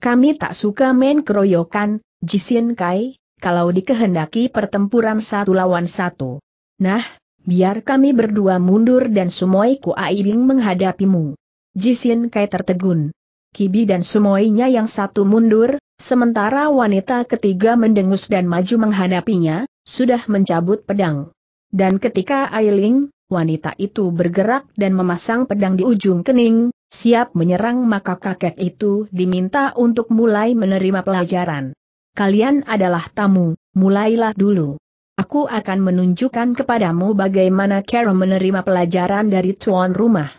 Kami tak suka main keroyokan, Jisin Kai, kalau dikehendaki pertempuran satu lawan satu. Nah, biar kami berdua mundur dan Sumoi Aibing menghadapimu. Jisin Kai tertegun. Kibi dan semuanya yang satu mundur, sementara wanita ketiga mendengus dan maju menghadapinya, sudah mencabut pedang. Dan ketika Ailing, wanita itu bergerak dan memasang pedang di ujung kening, siap menyerang maka kakek itu diminta untuk mulai menerima pelajaran. Kalian adalah tamu, mulailah dulu. Aku akan menunjukkan kepadamu bagaimana Carol menerima pelajaran dari tuan rumah.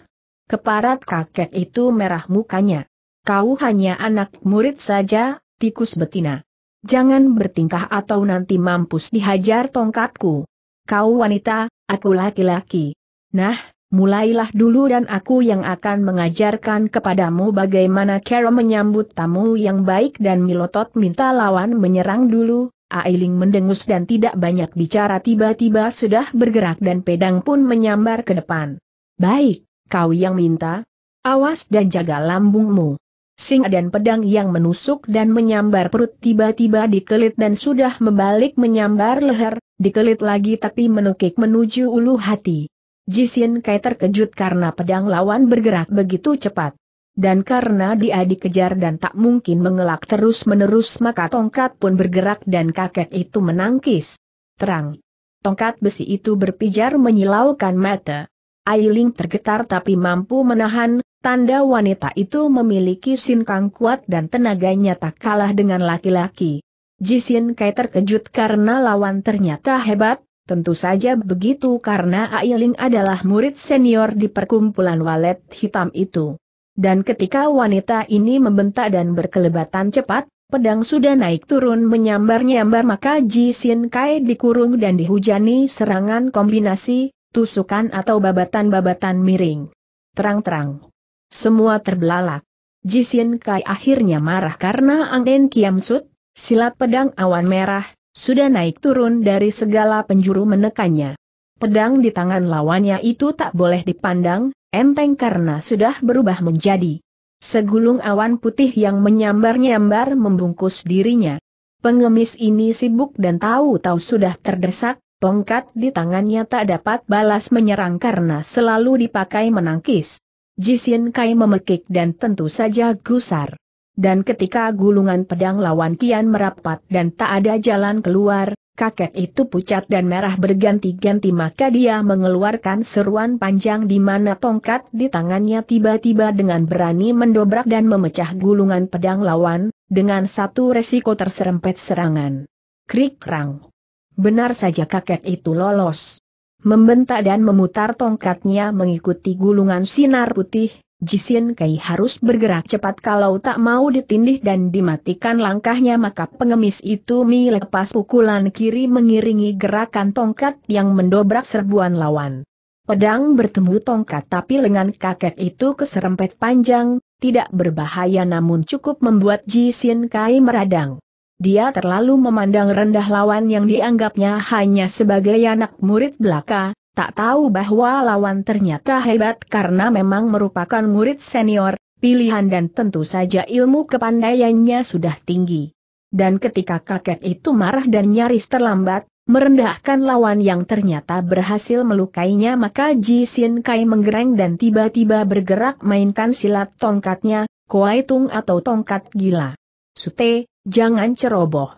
Keparat kakek itu merah mukanya kau hanya anak murid saja, tikus betina. Jangan bertingkah atau nanti mampus dihajar tongkatku. Kau wanita, aku laki-laki. Nah, mulailah dulu dan aku yang akan mengajarkan kepadamu bagaimana cara menyambut tamu yang baik dan Milotot minta lawan menyerang dulu, Ailing mendengus dan tidak banyak bicara tiba-tiba sudah bergerak dan pedang pun menyambar ke depan. Baik, kau yang minta. Awas dan jaga lambungmu. Singa dan pedang yang menusuk dan menyambar perut tiba-tiba dikelit dan sudah membalik menyambar leher, dikelit lagi tapi menukik menuju ulu hati. Jisin Kai terkejut karena pedang lawan bergerak begitu cepat. Dan karena dia dikejar dan tak mungkin mengelak terus-menerus maka tongkat pun bergerak dan kakek itu menangkis. Terang. Tongkat besi itu berpijar menyilaukan mata. Ailing tergetar tapi mampu menahan, Tanda wanita itu memiliki sinkang kuat dan tenaganya tak kalah dengan laki-laki. Jisin Kai terkejut karena lawan ternyata hebat, tentu saja begitu karena Ailing adalah murid senior di perkumpulan walet hitam itu. Dan ketika wanita ini membentak dan berkelebatan cepat, pedang sudah naik turun menyambar-nyambar maka Jisin Kai dikurung dan dihujani serangan kombinasi, tusukan atau babatan-babatan miring. Terang-terang. Semua terbelalak. Jisin Kai akhirnya marah karena angin Kiam Sut, silat pedang awan merah, sudah naik turun dari segala penjuru menekannya. Pedang di tangan lawannya itu tak boleh dipandang, enteng karena sudah berubah menjadi segulung awan putih yang menyambar-nyambar membungkus dirinya. Pengemis ini sibuk dan tahu-tahu sudah terdesak, tongkat di tangannya tak dapat balas menyerang karena selalu dipakai menangkis. Jisin Kai memekik dan tentu saja gusar. Dan ketika gulungan pedang lawan kian merapat dan tak ada jalan keluar, kakek itu pucat dan merah berganti-ganti maka dia mengeluarkan seruan panjang di mana tongkat di tangannya tiba-tiba dengan berani mendobrak dan memecah gulungan pedang lawan, dengan satu resiko terserempet serangan. Krik rang. Benar saja kakek itu lolos. Membentak dan memutar tongkatnya mengikuti gulungan sinar putih, Jisin Kai harus bergerak cepat kalau tak mau ditindih dan dimatikan langkahnya maka pengemis itu melepas pukulan kiri mengiringi gerakan tongkat yang mendobrak serbuan lawan. Pedang bertemu tongkat tapi lengan kakek itu keserempet panjang, tidak berbahaya namun cukup membuat Jisin Kai meradang. Dia terlalu memandang rendah lawan yang dianggapnya hanya sebagai anak murid belaka, tak tahu bahwa lawan ternyata hebat karena memang merupakan murid senior, pilihan dan tentu saja ilmu kepandaiannya sudah tinggi. Dan ketika kakek itu marah dan nyaris terlambat, merendahkan lawan yang ternyata berhasil melukainya maka Ji Sin Kai menggereng dan tiba-tiba bergerak mainkan silat tongkatnya, Kuai Tung atau tongkat gila. Sute, Jangan ceroboh.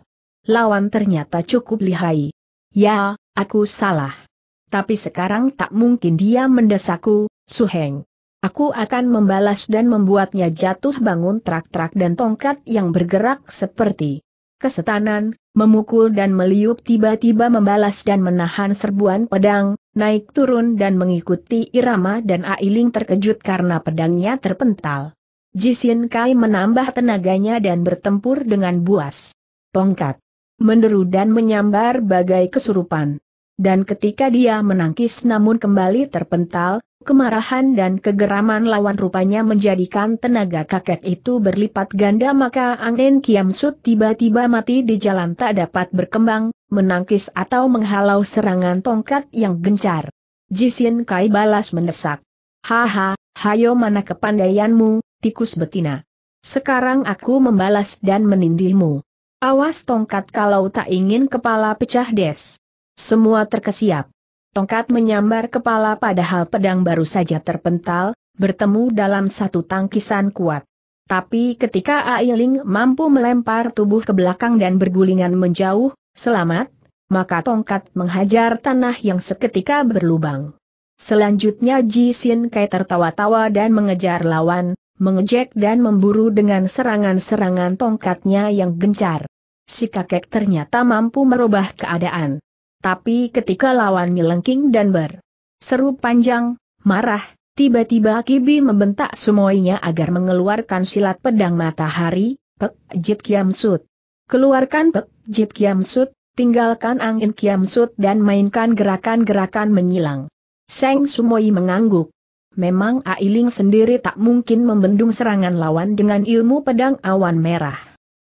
Lawan ternyata cukup lihai. Ya, aku salah. Tapi sekarang tak mungkin dia mendesakku, Suheng. Aku akan membalas dan membuatnya jatuh bangun trak-trak dan tongkat yang bergerak seperti kesetanan, memukul dan meliuk. tiba-tiba membalas dan menahan serbuan pedang, naik turun dan mengikuti irama dan Ailing terkejut karena pedangnya terpental. Jisin Kai menambah tenaganya dan bertempur dengan buas. Tongkat. Menderu dan menyambar bagai kesurupan. Dan ketika dia menangkis namun kembali terpental, kemarahan dan kegeraman lawan rupanya menjadikan tenaga kakek itu berlipat ganda maka angin Kiam Sut tiba-tiba mati di jalan tak dapat berkembang, menangkis atau menghalau serangan tongkat yang gencar. Jisin Kai balas mendesak. Haha, hayo mana kepandaianmu, tikus betina. Sekarang aku membalas dan menindihmu. Awas tongkat kalau tak ingin kepala pecah des. Semua terkesiap. Tongkat menyambar kepala padahal pedang baru saja terpental, bertemu dalam satu tangkisan kuat. Tapi ketika Ailing mampu melempar tubuh ke belakang dan bergulingan menjauh, selamat, maka tongkat menghajar tanah yang seketika berlubang. Selanjutnya Ji Sin Kai tertawa-tawa dan mengejar lawan, mengejek dan memburu dengan serangan-serangan tongkatnya yang gencar. Si kakek ternyata mampu merubah keadaan. Tapi ketika lawan melengking dan ber seru panjang, marah, tiba-tiba Kibi membentak semuanya agar mengeluarkan silat pedang matahari, Pek Jit Kiam Sut. Keluarkan Pek Jit Kiam Sut, tinggalkan angin Kiam Sut dan mainkan gerakan-gerakan menyilang. Seng Sumoi mengangguk. Memang Ailing sendiri tak mungkin membendung serangan lawan dengan ilmu pedang awan merah.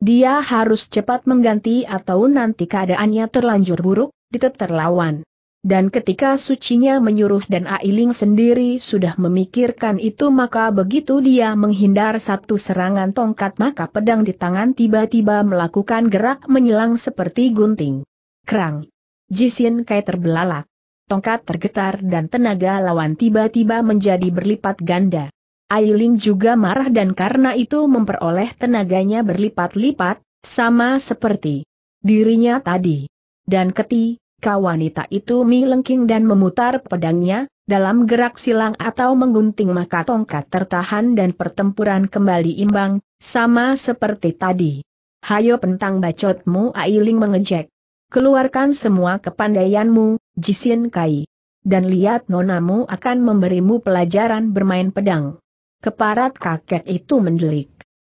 Dia harus cepat mengganti atau nanti keadaannya terlanjur buruk, diteter lawan. Dan ketika sucinya menyuruh dan Ailing sendiri sudah memikirkan itu maka begitu dia menghindar satu serangan tongkat maka pedang di tangan tiba-tiba melakukan gerak menyilang seperti gunting. Kerang. Jisin Kai terbelalak tongkat tergetar dan tenaga lawan tiba-tiba menjadi berlipat ganda. Ailing juga marah dan karena itu memperoleh tenaganya berlipat-lipat, sama seperti dirinya tadi. Dan ketika wanita itu melengking dan memutar pedangnya, dalam gerak silang atau menggunting maka tongkat tertahan dan pertempuran kembali imbang, sama seperti tadi. Hayo pentang bacotmu Ailing mengejek. Keluarkan semua kepandaianmu, Jisin Kai. Dan lihat nonamu akan memberimu pelajaran bermain pedang. Keparat kakek itu mendelik.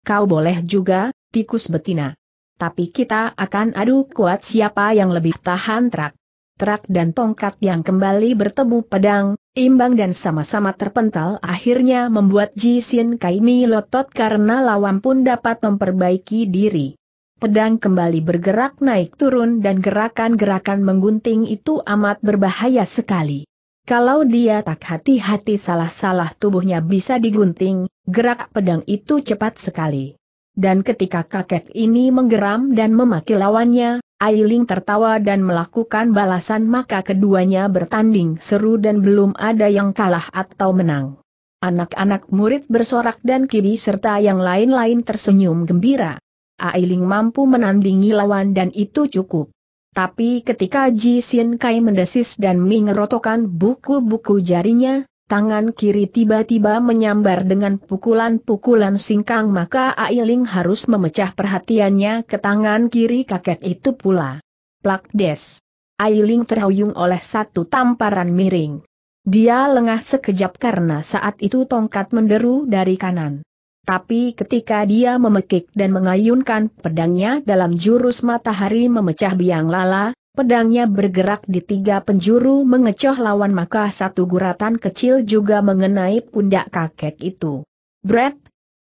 Kau boleh juga, tikus betina. Tapi kita akan adu kuat siapa yang lebih tahan trak, trak dan tongkat yang kembali bertemu pedang, imbang dan sama-sama terpental akhirnya membuat Jisin Kaimi lotot karena lawan pun dapat memperbaiki diri pedang kembali bergerak naik turun dan gerakan-gerakan menggunting itu amat berbahaya sekali. Kalau dia tak hati-hati salah-salah tubuhnya bisa digunting, gerak pedang itu cepat sekali. Dan ketika kakek ini menggeram dan memaki lawannya, Ailing tertawa dan melakukan balasan maka keduanya bertanding seru dan belum ada yang kalah atau menang. Anak-anak murid bersorak dan kibi serta yang lain-lain tersenyum gembira. Ailing mampu menandingi lawan dan itu cukup. Tapi ketika Ji Xin Kai mendesis dan mengerotokan buku-buku jarinya, tangan kiri tiba-tiba menyambar dengan pukulan-pukulan singkang maka Ailing harus memecah perhatiannya ke tangan kiri kakek itu pula. Plak des. Ailing terhuyung oleh satu tamparan miring. Dia lengah sekejap karena saat itu tongkat menderu dari kanan. Tapi ketika dia memekik dan mengayunkan pedangnya dalam jurus matahari memecah biang lala, pedangnya bergerak di tiga penjuru mengecoh lawan maka satu guratan kecil juga mengenai pundak kakek itu. Brett,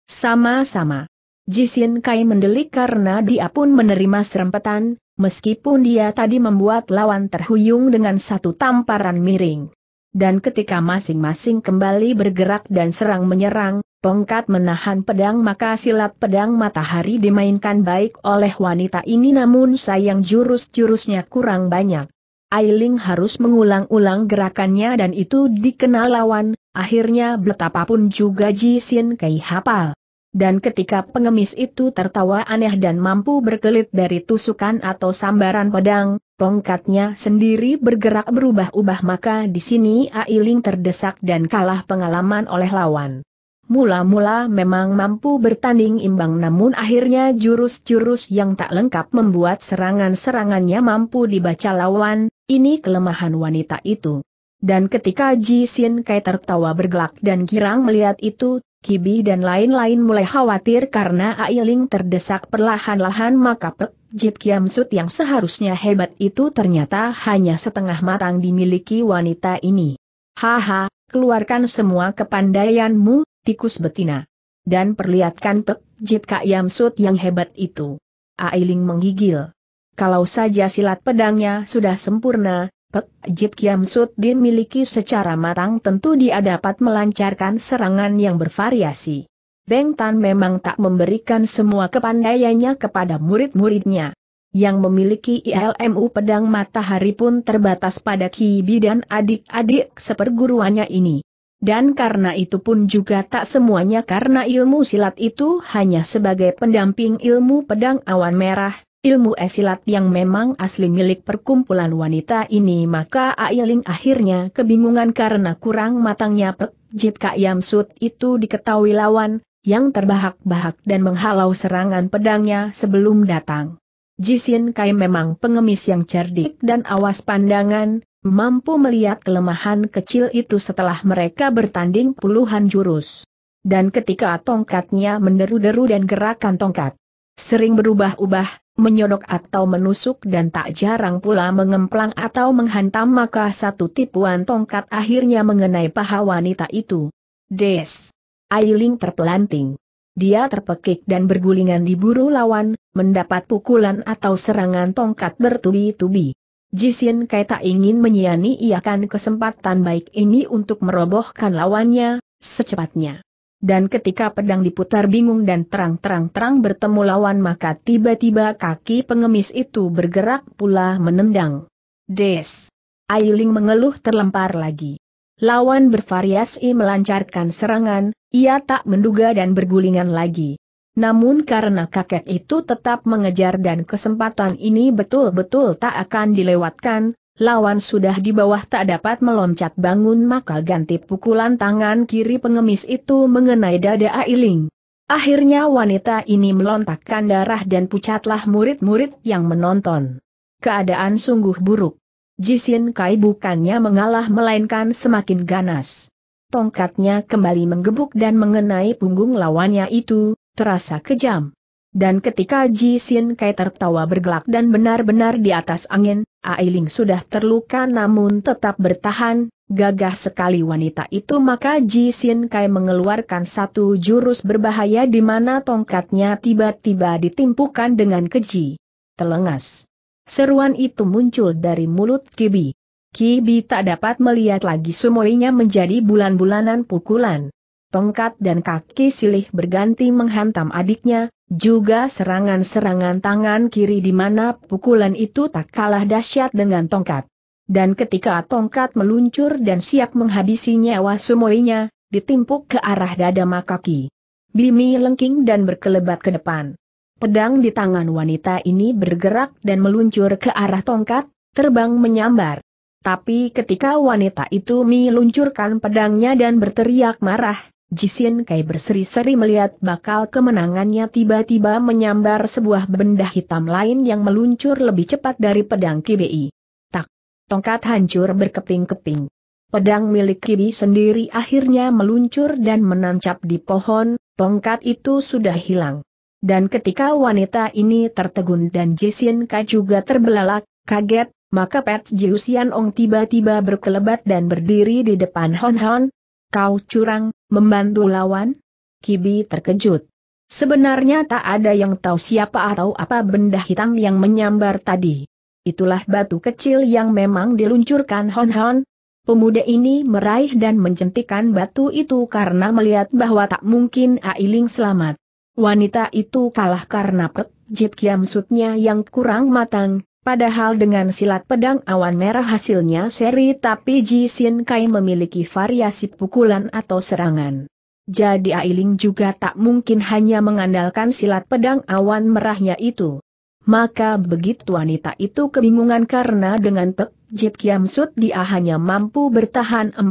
sama-sama. Jisin Kai mendelik karena dia pun menerima serempetan, meskipun dia tadi membuat lawan terhuyung dengan satu tamparan miring dan ketika masing-masing kembali bergerak dan serang menyerang, tongkat menahan pedang maka silat pedang matahari dimainkan baik oleh wanita ini namun sayang jurus-jurusnya kurang banyak. Ailing harus mengulang-ulang gerakannya dan itu dikenal lawan, akhirnya betapapun juga Jisin Kei hafal dan ketika pengemis itu tertawa aneh dan mampu berkelit dari tusukan atau sambaran pedang, tongkatnya sendiri bergerak berubah-ubah maka di sini Ailing terdesak dan kalah pengalaman oleh lawan. Mula-mula memang mampu bertanding imbang namun akhirnya jurus-jurus yang tak lengkap membuat serangan-serangannya mampu dibaca lawan, ini kelemahan wanita itu. Dan ketika Ji Sin Kai tertawa bergelak dan girang melihat itu, Kibi dan lain-lain mulai khawatir karena Ailing terdesak perlahan-lahan maka Pek Jit Kiam yang seharusnya hebat itu ternyata hanya setengah matang dimiliki wanita ini. Haha, keluarkan semua kepandaianmu, tikus betina. Dan perlihatkan Pek Jit Kiam yang hebat itu. Ailing menggigil. Kalau saja silat pedangnya sudah sempurna, Pek Jit Kiam Sut dimiliki secara matang tentu dia dapat melancarkan serangan yang bervariasi. Beng Tan memang tak memberikan semua kepandaiannya kepada murid-muridnya. Yang memiliki ilmu pedang matahari pun terbatas pada Kibi dan adik-adik seperguruannya ini. Dan karena itu pun juga tak semuanya karena ilmu silat itu hanya sebagai pendamping ilmu pedang awan merah, ilmu esilat yang memang asli milik perkumpulan wanita ini maka Ailing akhirnya kebingungan karena kurang matangnya Pek Jit Kak Yam Sut itu diketahui lawan, yang terbahak-bahak dan menghalau serangan pedangnya sebelum datang. Jisin Kai memang pengemis yang cerdik dan awas pandangan, mampu melihat kelemahan kecil itu setelah mereka bertanding puluhan jurus. Dan ketika tongkatnya menderu-deru dan gerakan tongkat sering berubah-ubah, menyodok atau menusuk dan tak jarang pula mengemplang atau menghantam maka satu tipuan tongkat akhirnya mengenai paha wanita itu. Des! Ailing terpelanting. Dia terpekik dan bergulingan di buru lawan, mendapat pukulan atau serangan tongkat bertubi-tubi. Jisin Kai tak ingin menyiani iakan kesempatan baik ini untuk merobohkan lawannya, secepatnya. Dan ketika pedang diputar bingung dan terang-terang-terang bertemu lawan maka tiba-tiba kaki pengemis itu bergerak pula menendang. Des! Ailing mengeluh terlempar lagi. Lawan bervariasi melancarkan serangan, ia tak menduga dan bergulingan lagi. Namun karena kakek itu tetap mengejar dan kesempatan ini betul-betul tak akan dilewatkan, lawan sudah di bawah tak dapat meloncat bangun maka ganti pukulan tangan kiri pengemis itu mengenai dada Ailing. Akhirnya wanita ini melontakkan darah dan pucatlah murid-murid yang menonton. Keadaan sungguh buruk. Jisin Kai bukannya mengalah melainkan semakin ganas. Tongkatnya kembali menggebuk dan mengenai punggung lawannya itu, terasa kejam. Dan ketika Ji Xin Kai tertawa bergelak dan benar-benar di atas angin, Ailing sudah terluka namun tetap bertahan, gagah sekali wanita itu maka Ji Xin Kai mengeluarkan satu jurus berbahaya di mana tongkatnya tiba-tiba ditimpukan dengan keji. Telengas. Seruan itu muncul dari mulut Kibi. Kibi tak dapat melihat lagi semuanya menjadi bulan-bulanan pukulan. Tongkat dan kaki silih berganti menghantam adiknya, juga serangan-serangan tangan kiri di mana pukulan itu tak kalah dahsyat dengan tongkat. Dan ketika tongkat meluncur dan siap menghabisi nyawa semuanya, ditimpuk ke arah dada Makaki. Bimi lengking dan berkelebat ke depan. Pedang di tangan wanita ini bergerak dan meluncur ke arah tongkat, terbang menyambar. Tapi ketika wanita itu meluncurkan pedangnya dan berteriak marah, Jisien Kai berseri-seri melihat bakal kemenangannya tiba-tiba menyambar sebuah benda hitam lain yang meluncur lebih cepat dari pedang Kibi. Tak, tongkat hancur berkeping-keping. Pedang milik Kibi sendiri akhirnya meluncur dan menancap di pohon, tongkat itu sudah hilang. Dan ketika wanita ini tertegun dan Jisien Kai juga terbelalak, kaget, maka Pet Jiusian Ong tiba-tiba berkelebat dan berdiri di depan Hon Hon, kau curang, membantu lawan? Kibi terkejut. Sebenarnya tak ada yang tahu siapa atau apa benda hitam yang menyambar tadi. Itulah batu kecil yang memang diluncurkan Hon Hon. Pemuda ini meraih dan menjentikan batu itu karena melihat bahwa tak mungkin Ailing selamat. Wanita itu kalah karena Pek Jit Kiamsutnya yang kurang matang, Padahal dengan silat pedang awan merah hasilnya seri tapi Ji Xin Kai memiliki variasi pukulan atau serangan. Jadi Ailing juga tak mungkin hanya mengandalkan silat pedang awan merahnya itu. Maka begitu wanita itu kebingungan karena dengan Pek Jit Kiam Sut dia hanya mampu bertahan 40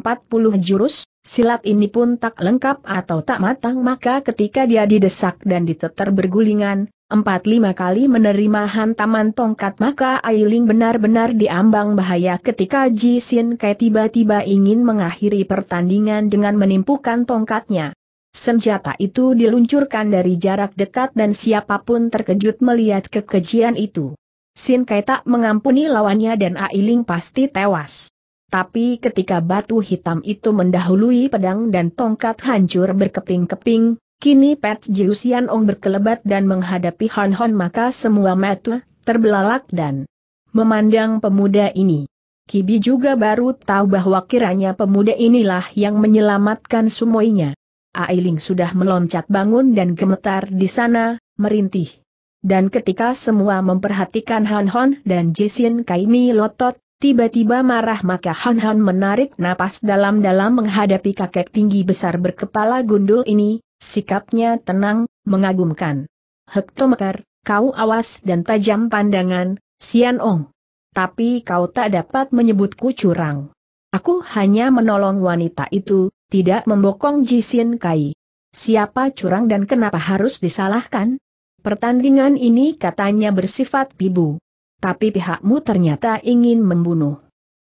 jurus, silat ini pun tak lengkap atau tak matang maka ketika dia didesak dan diteter bergulingan, empat lima kali menerima hantaman tongkat maka Ailing benar-benar diambang bahaya ketika Ji Xin Kai tiba-tiba ingin mengakhiri pertandingan dengan menimpukan tongkatnya. Senjata itu diluncurkan dari jarak dekat dan siapapun terkejut melihat kekejian itu. Xin Kai tak mengampuni lawannya dan Ailing pasti tewas. Tapi ketika batu hitam itu mendahului pedang dan tongkat hancur berkeping-keping, Kini Pat Jiusian Ong berkelebat dan menghadapi Han Hon maka semua mata terbelalak dan memandang pemuda ini. Kibi juga baru tahu bahwa kiranya pemuda inilah yang menyelamatkan semuanya. Ailing sudah meloncat bangun dan gemetar di sana, merintih. Dan ketika semua memperhatikan Han Hon dan Jisin Kaimi lotot, tiba-tiba marah maka Han Hon menarik napas dalam-dalam menghadapi kakek tinggi besar berkepala gundul ini, Sikapnya tenang, mengagumkan. Hektometer, kau awas dan tajam pandangan, Sian Ong. Tapi kau tak dapat menyebutku curang. Aku hanya menolong wanita itu, tidak membokong Jisin Kai. Siapa curang dan kenapa harus disalahkan? Pertandingan ini katanya bersifat pibu. Tapi pihakmu ternyata ingin membunuh.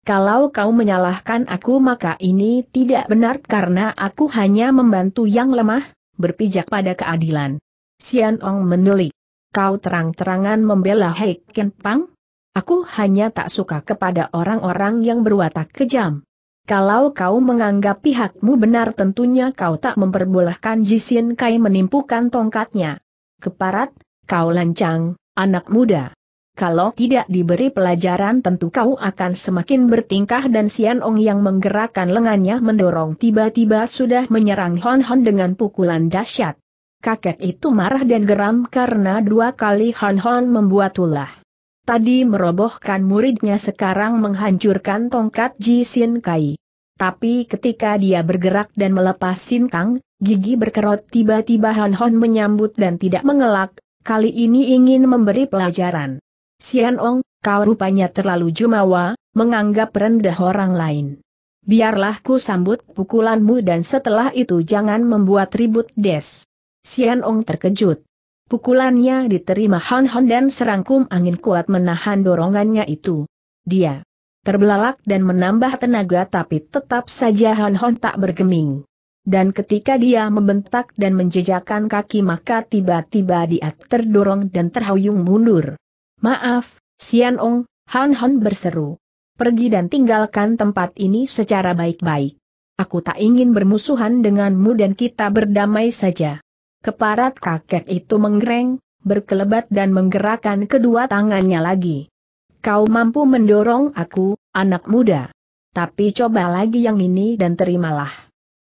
Kalau kau menyalahkan aku maka ini tidak benar karena aku hanya membantu yang lemah, berpijak pada keadilan. Sian Ong menelik. Kau terang-terangan membela Hei Ken Pang? Aku hanya tak suka kepada orang-orang yang berwatak kejam. Kalau kau menganggap pihakmu benar tentunya kau tak memperbolehkan Jisin Kai menimpukan tongkatnya. Keparat, kau lancang, anak muda kalau tidak diberi pelajaran tentu kau akan semakin bertingkah dan Sian Ong yang menggerakkan lengannya mendorong tiba-tiba sudah menyerang Hon Hon dengan pukulan dahsyat. Kakek itu marah dan geram karena dua kali Hon Hon membuat ulah. Tadi merobohkan muridnya sekarang menghancurkan tongkat Ji Sin Kai. Tapi ketika dia bergerak dan melepas sintang, gigi berkerut tiba-tiba Hon Hon menyambut dan tidak mengelak, kali ini ingin memberi pelajaran. Sian Ong, kau rupanya terlalu jumawa, menganggap rendah orang lain. Biarlah ku sambut pukulanmu dan setelah itu jangan membuat ribut des. Sian Ong terkejut. Pukulannya diterima Han Han dan serangkum angin kuat menahan dorongannya itu. Dia terbelalak dan menambah tenaga tapi tetap saja Han Han tak bergeming. Dan ketika dia membentak dan menjejakkan kaki maka tiba-tiba dia terdorong dan terhuyung mundur. Maaf, Sian Ong, Han Han berseru. Pergi dan tinggalkan tempat ini secara baik-baik. Aku tak ingin bermusuhan denganmu dan kita berdamai saja. Keparat kakek itu menggereng, berkelebat dan menggerakkan kedua tangannya lagi. Kau mampu mendorong aku, anak muda. Tapi coba lagi yang ini dan terimalah.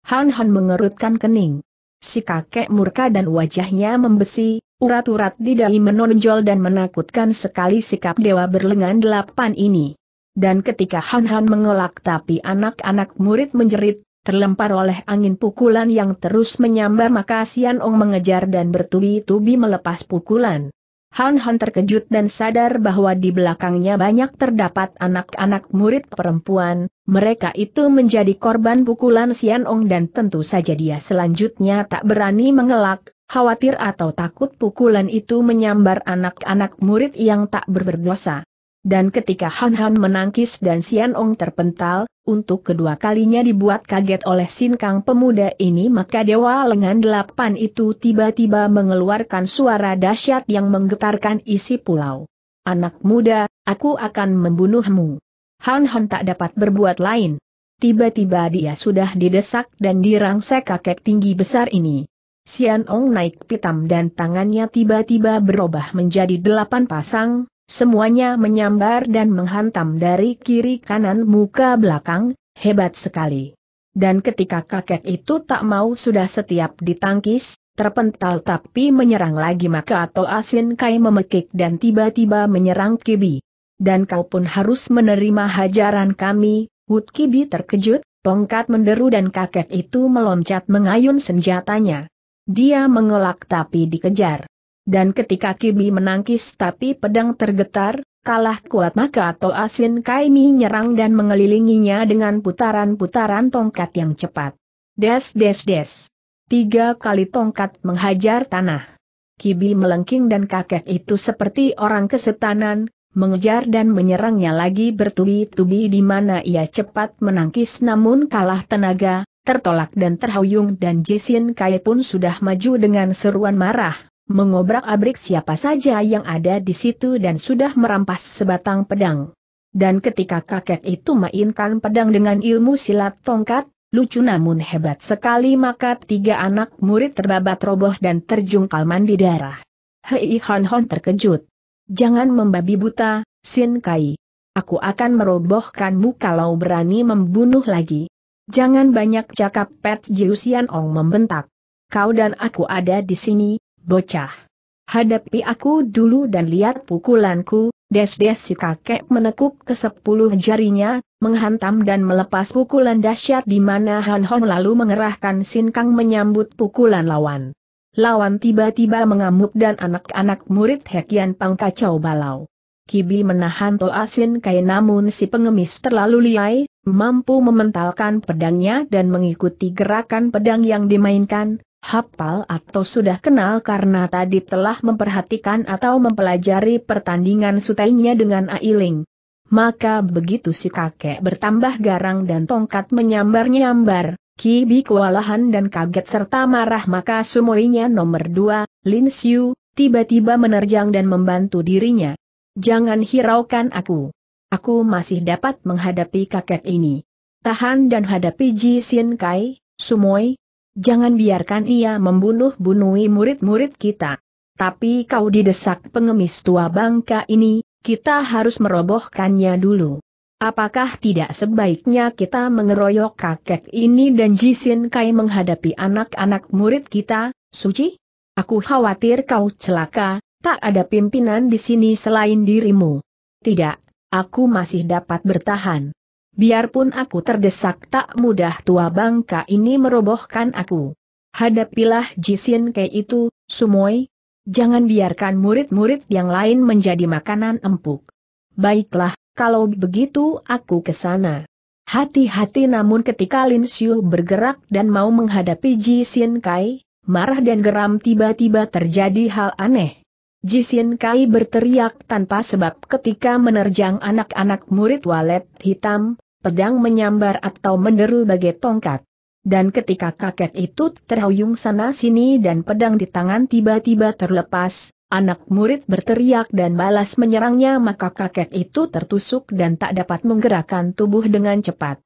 Han Han mengerutkan kening. Si kakek murka dan wajahnya membesi, urat-urat di dahi menonjol dan menakutkan sekali sikap dewa berlengan delapan ini. Dan ketika Han Han mengelak tapi anak-anak murid menjerit, terlempar oleh angin pukulan yang terus menyambar maka Sian Ong mengejar dan bertubi-tubi melepas pukulan. Han Han terkejut dan sadar bahwa di belakangnya banyak terdapat anak-anak murid perempuan, mereka itu menjadi korban pukulan Sian Ong dan tentu saja dia selanjutnya tak berani mengelak, khawatir atau takut pukulan itu menyambar anak-anak murid yang tak berberdosa. Dan ketika Han Han menangkis dan Sian Ong terpental, untuk kedua kalinya dibuat kaget oleh Sin Kang pemuda ini maka Dewa Lengan Delapan itu tiba-tiba mengeluarkan suara dahsyat yang menggetarkan isi pulau. Anak muda, aku akan membunuhmu. Han Han tak dapat berbuat lain. Tiba-tiba dia sudah didesak dan dirangsek kakek tinggi besar ini. Sian Ong naik pitam dan tangannya tiba-tiba berubah menjadi delapan pasang, Semuanya menyambar dan menghantam dari kiri kanan muka belakang, hebat sekali. Dan ketika kakek itu tak mau sudah setiap ditangkis, terpental tapi menyerang lagi maka atau asin kai memekik dan tiba-tiba menyerang kibi. Dan kau pun harus menerima hajaran kami, Wood Kibi terkejut, tongkat menderu dan kakek itu meloncat mengayun senjatanya. Dia mengelak tapi dikejar. Dan ketika Kibi menangkis tapi pedang tergetar, kalah kuat maka atau asin Kaimi nyerang dan mengelilinginya dengan putaran-putaran tongkat yang cepat. Des des des. Tiga kali tongkat menghajar tanah. Kibi melengking dan kakek itu seperti orang kesetanan, mengejar dan menyerangnya lagi bertubi-tubi di mana ia cepat menangkis namun kalah tenaga, tertolak dan terhuyung dan Jisin Kai pun sudah maju dengan seruan marah mengobrak-abrik siapa saja yang ada di situ dan sudah merampas sebatang pedang. Dan ketika kakek itu mainkan pedang dengan ilmu silat tongkat, lucu namun hebat sekali maka tiga anak murid terbabat roboh dan terjungkal mandi darah. Hei Hon Hon terkejut. Jangan membabi buta, Sin Kai. Aku akan merobohkanmu kalau berani membunuh lagi. Jangan banyak cakap Pet Jiusian Ong membentak. Kau dan aku ada di sini, Bocah. Hadapi aku dulu dan lihat pukulanku, des-des si kakek menekuk ke sepuluh jarinya, menghantam dan melepas pukulan dahsyat di mana Han Hong lalu mengerahkan Sin Kang menyambut pukulan lawan. Lawan tiba-tiba mengamuk dan anak-anak murid Hekian Pang kacau balau. Kibi menahan Toasin Kai namun si pengemis terlalu liai, mampu mementalkan pedangnya dan mengikuti gerakan pedang yang dimainkan, hafal atau sudah kenal karena tadi telah memperhatikan atau mempelajari pertandingan sutainya dengan Ailing. Maka begitu si kakek bertambah garang dan tongkat menyambar-nyambar, Kibi kewalahan dan kaget serta marah maka sumoinya nomor dua, Lin Xiu, tiba-tiba menerjang dan membantu dirinya. Jangan hiraukan aku. Aku masih dapat menghadapi kakek ini. Tahan dan hadapi Ji Sin Kai, Sumoi, Jangan biarkan ia membunuh bunuhi murid-murid kita. Tapi kau didesak pengemis tua bangka ini, kita harus merobohkannya dulu. Apakah tidak sebaiknya kita mengeroyok kakek ini dan Jisin Kai menghadapi anak-anak murid kita, Suci? Aku khawatir kau celaka, tak ada pimpinan di sini selain dirimu. Tidak, aku masih dapat bertahan biarpun aku terdesak tak mudah tua bangka ini merobohkan aku. Hadapilah Jisin Kei itu, Sumoy. Jangan biarkan murid-murid yang lain menjadi makanan empuk. Baiklah, kalau begitu aku ke sana. Hati-hati namun ketika Lin Xiu bergerak dan mau menghadapi Jisin Kai, marah dan geram tiba-tiba terjadi hal aneh. Jisin Kai berteriak tanpa sebab ketika menerjang anak-anak murid walet hitam, pedang menyambar atau menderu bagai tongkat. Dan ketika kakek itu terhuyung sana-sini dan pedang di tangan tiba-tiba terlepas, anak murid berteriak dan balas menyerangnya maka kakek itu tertusuk dan tak dapat menggerakkan tubuh dengan cepat.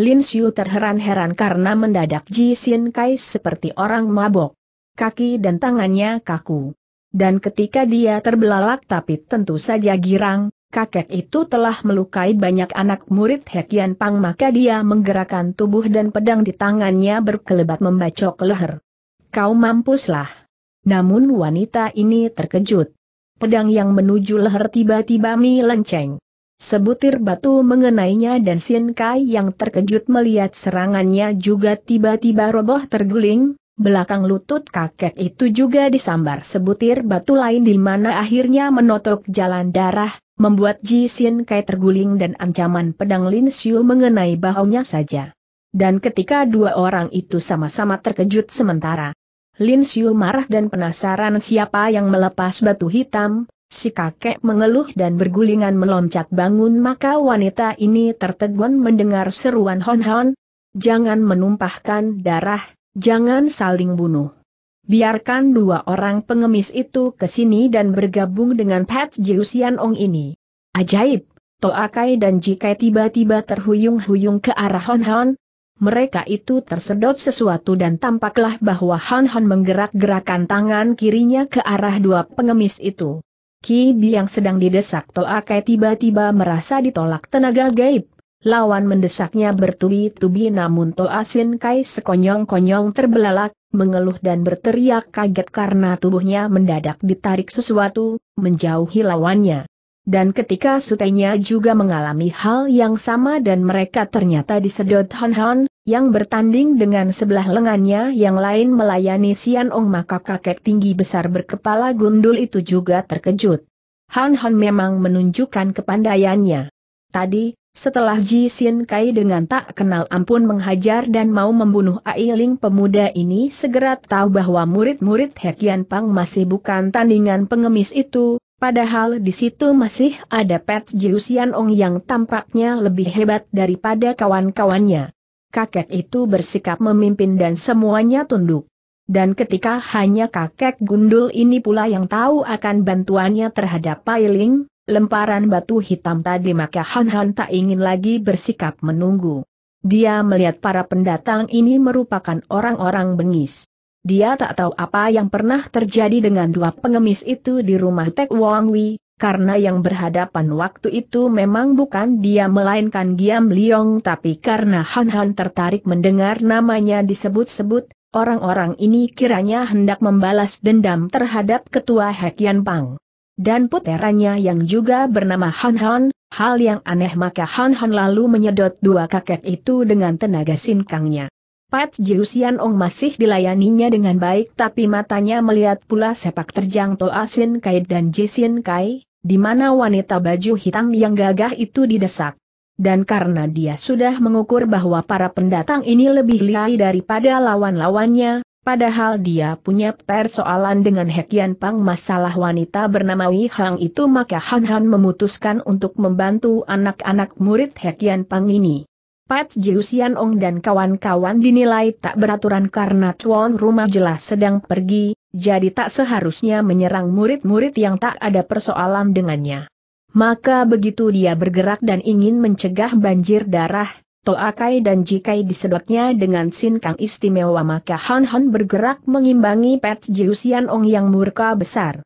Lin Xiu terheran-heran karena mendadak Ji Xin Kai seperti orang mabok. Kaki dan tangannya kaku. Dan ketika dia terbelalak tapi tentu saja girang, kakek itu telah melukai banyak anak murid Hekian Pang maka dia menggerakkan tubuh dan pedang di tangannya berkelebat membacok leher. Kau mampuslah. Namun wanita ini terkejut. Pedang yang menuju leher tiba-tiba melenceng. Sebutir batu mengenainya dan Sin Kai yang terkejut melihat serangannya juga tiba-tiba roboh terguling, belakang lutut kakek itu juga disambar sebutir batu lain di mana akhirnya menotok jalan darah, membuat Ji Xin Kai terguling dan ancaman pedang Lin Xiu mengenai bahunya saja. Dan ketika dua orang itu sama-sama terkejut sementara, Lin Xiu marah dan penasaran siapa yang melepas batu hitam, si kakek mengeluh dan bergulingan meloncat bangun maka wanita ini tertegun mendengar seruan Hon Hon, jangan menumpahkan darah, jangan saling bunuh biarkan dua orang pengemis itu ke sini dan bergabung dengan Pat Jiusian Ong ini. Ajaib, kai dan Jikai tiba-tiba terhuyung-huyung ke arah Hon Hon, mereka itu tersedot sesuatu dan tampaklah bahwa Hon Hon menggerak-gerakan tangan kirinya ke arah dua pengemis itu. Ki bi yang sedang didesak kai tiba-tiba merasa ditolak tenaga gaib. Lawan mendesaknya bertubi-tubi namun Toa sin Kai sekonyong-konyong terbelalak, mengeluh dan berteriak kaget karena tubuhnya mendadak ditarik sesuatu, menjauhi lawannya. Dan ketika sutenya juga mengalami hal yang sama dan mereka ternyata disedot Han Han, yang bertanding dengan sebelah lengannya yang lain melayani Sian Ong maka kakek tinggi besar berkepala gundul itu juga terkejut. Han Han memang menunjukkan kepandaiannya. Tadi, setelah Ji Xin Kai dengan tak kenal ampun menghajar dan mau membunuh Ailing pemuda ini segera tahu bahwa murid-murid Hekian Pang masih bukan tandingan pengemis itu, Padahal di situ masih ada Pet Jiusian Ong yang tampaknya lebih hebat daripada kawan-kawannya. Kakek itu bersikap memimpin dan semuanya tunduk. Dan ketika hanya kakek gundul ini pula yang tahu akan bantuannya terhadap Ailing lemparan batu hitam tadi maka Han Han tak ingin lagi bersikap menunggu. Dia melihat para pendatang ini merupakan orang-orang bengis. Dia tak tahu apa yang pernah terjadi dengan dua pengemis itu di rumah Tek Wong Wi, karena yang berhadapan waktu itu memang bukan dia melainkan Giam Liong tapi karena Han Han tertarik mendengar namanya disebut-sebut, orang-orang ini kiranya hendak membalas dendam terhadap ketua Hekian Pang dan puteranya yang juga bernama Han Han, hal yang aneh maka Han Han lalu menyedot dua kakek itu dengan tenaga sinkangnya. Pat Jiusian Ong masih dilayaninya dengan baik tapi matanya melihat pula sepak terjang Toa Sin Kai dan Jisin Kai, di mana wanita baju hitam yang gagah itu didesak. Dan karena dia sudah mengukur bahwa para pendatang ini lebih lihai daripada lawan-lawannya, Padahal dia punya persoalan dengan Hekian Pang masalah wanita bernama Wei Hang itu maka Han Han memutuskan untuk membantu anak-anak murid Hekian Pang ini. Pat Jiusian Ong dan kawan-kawan dinilai tak beraturan karena tuan rumah jelas sedang pergi, jadi tak seharusnya menyerang murid-murid yang tak ada persoalan dengannya. Maka begitu dia bergerak dan ingin mencegah banjir darah, Toakai dan Jikai disedotnya dengan sin Kang istimewa maka Han Han bergerak mengimbangi Pet Jiusian Ong yang murka besar.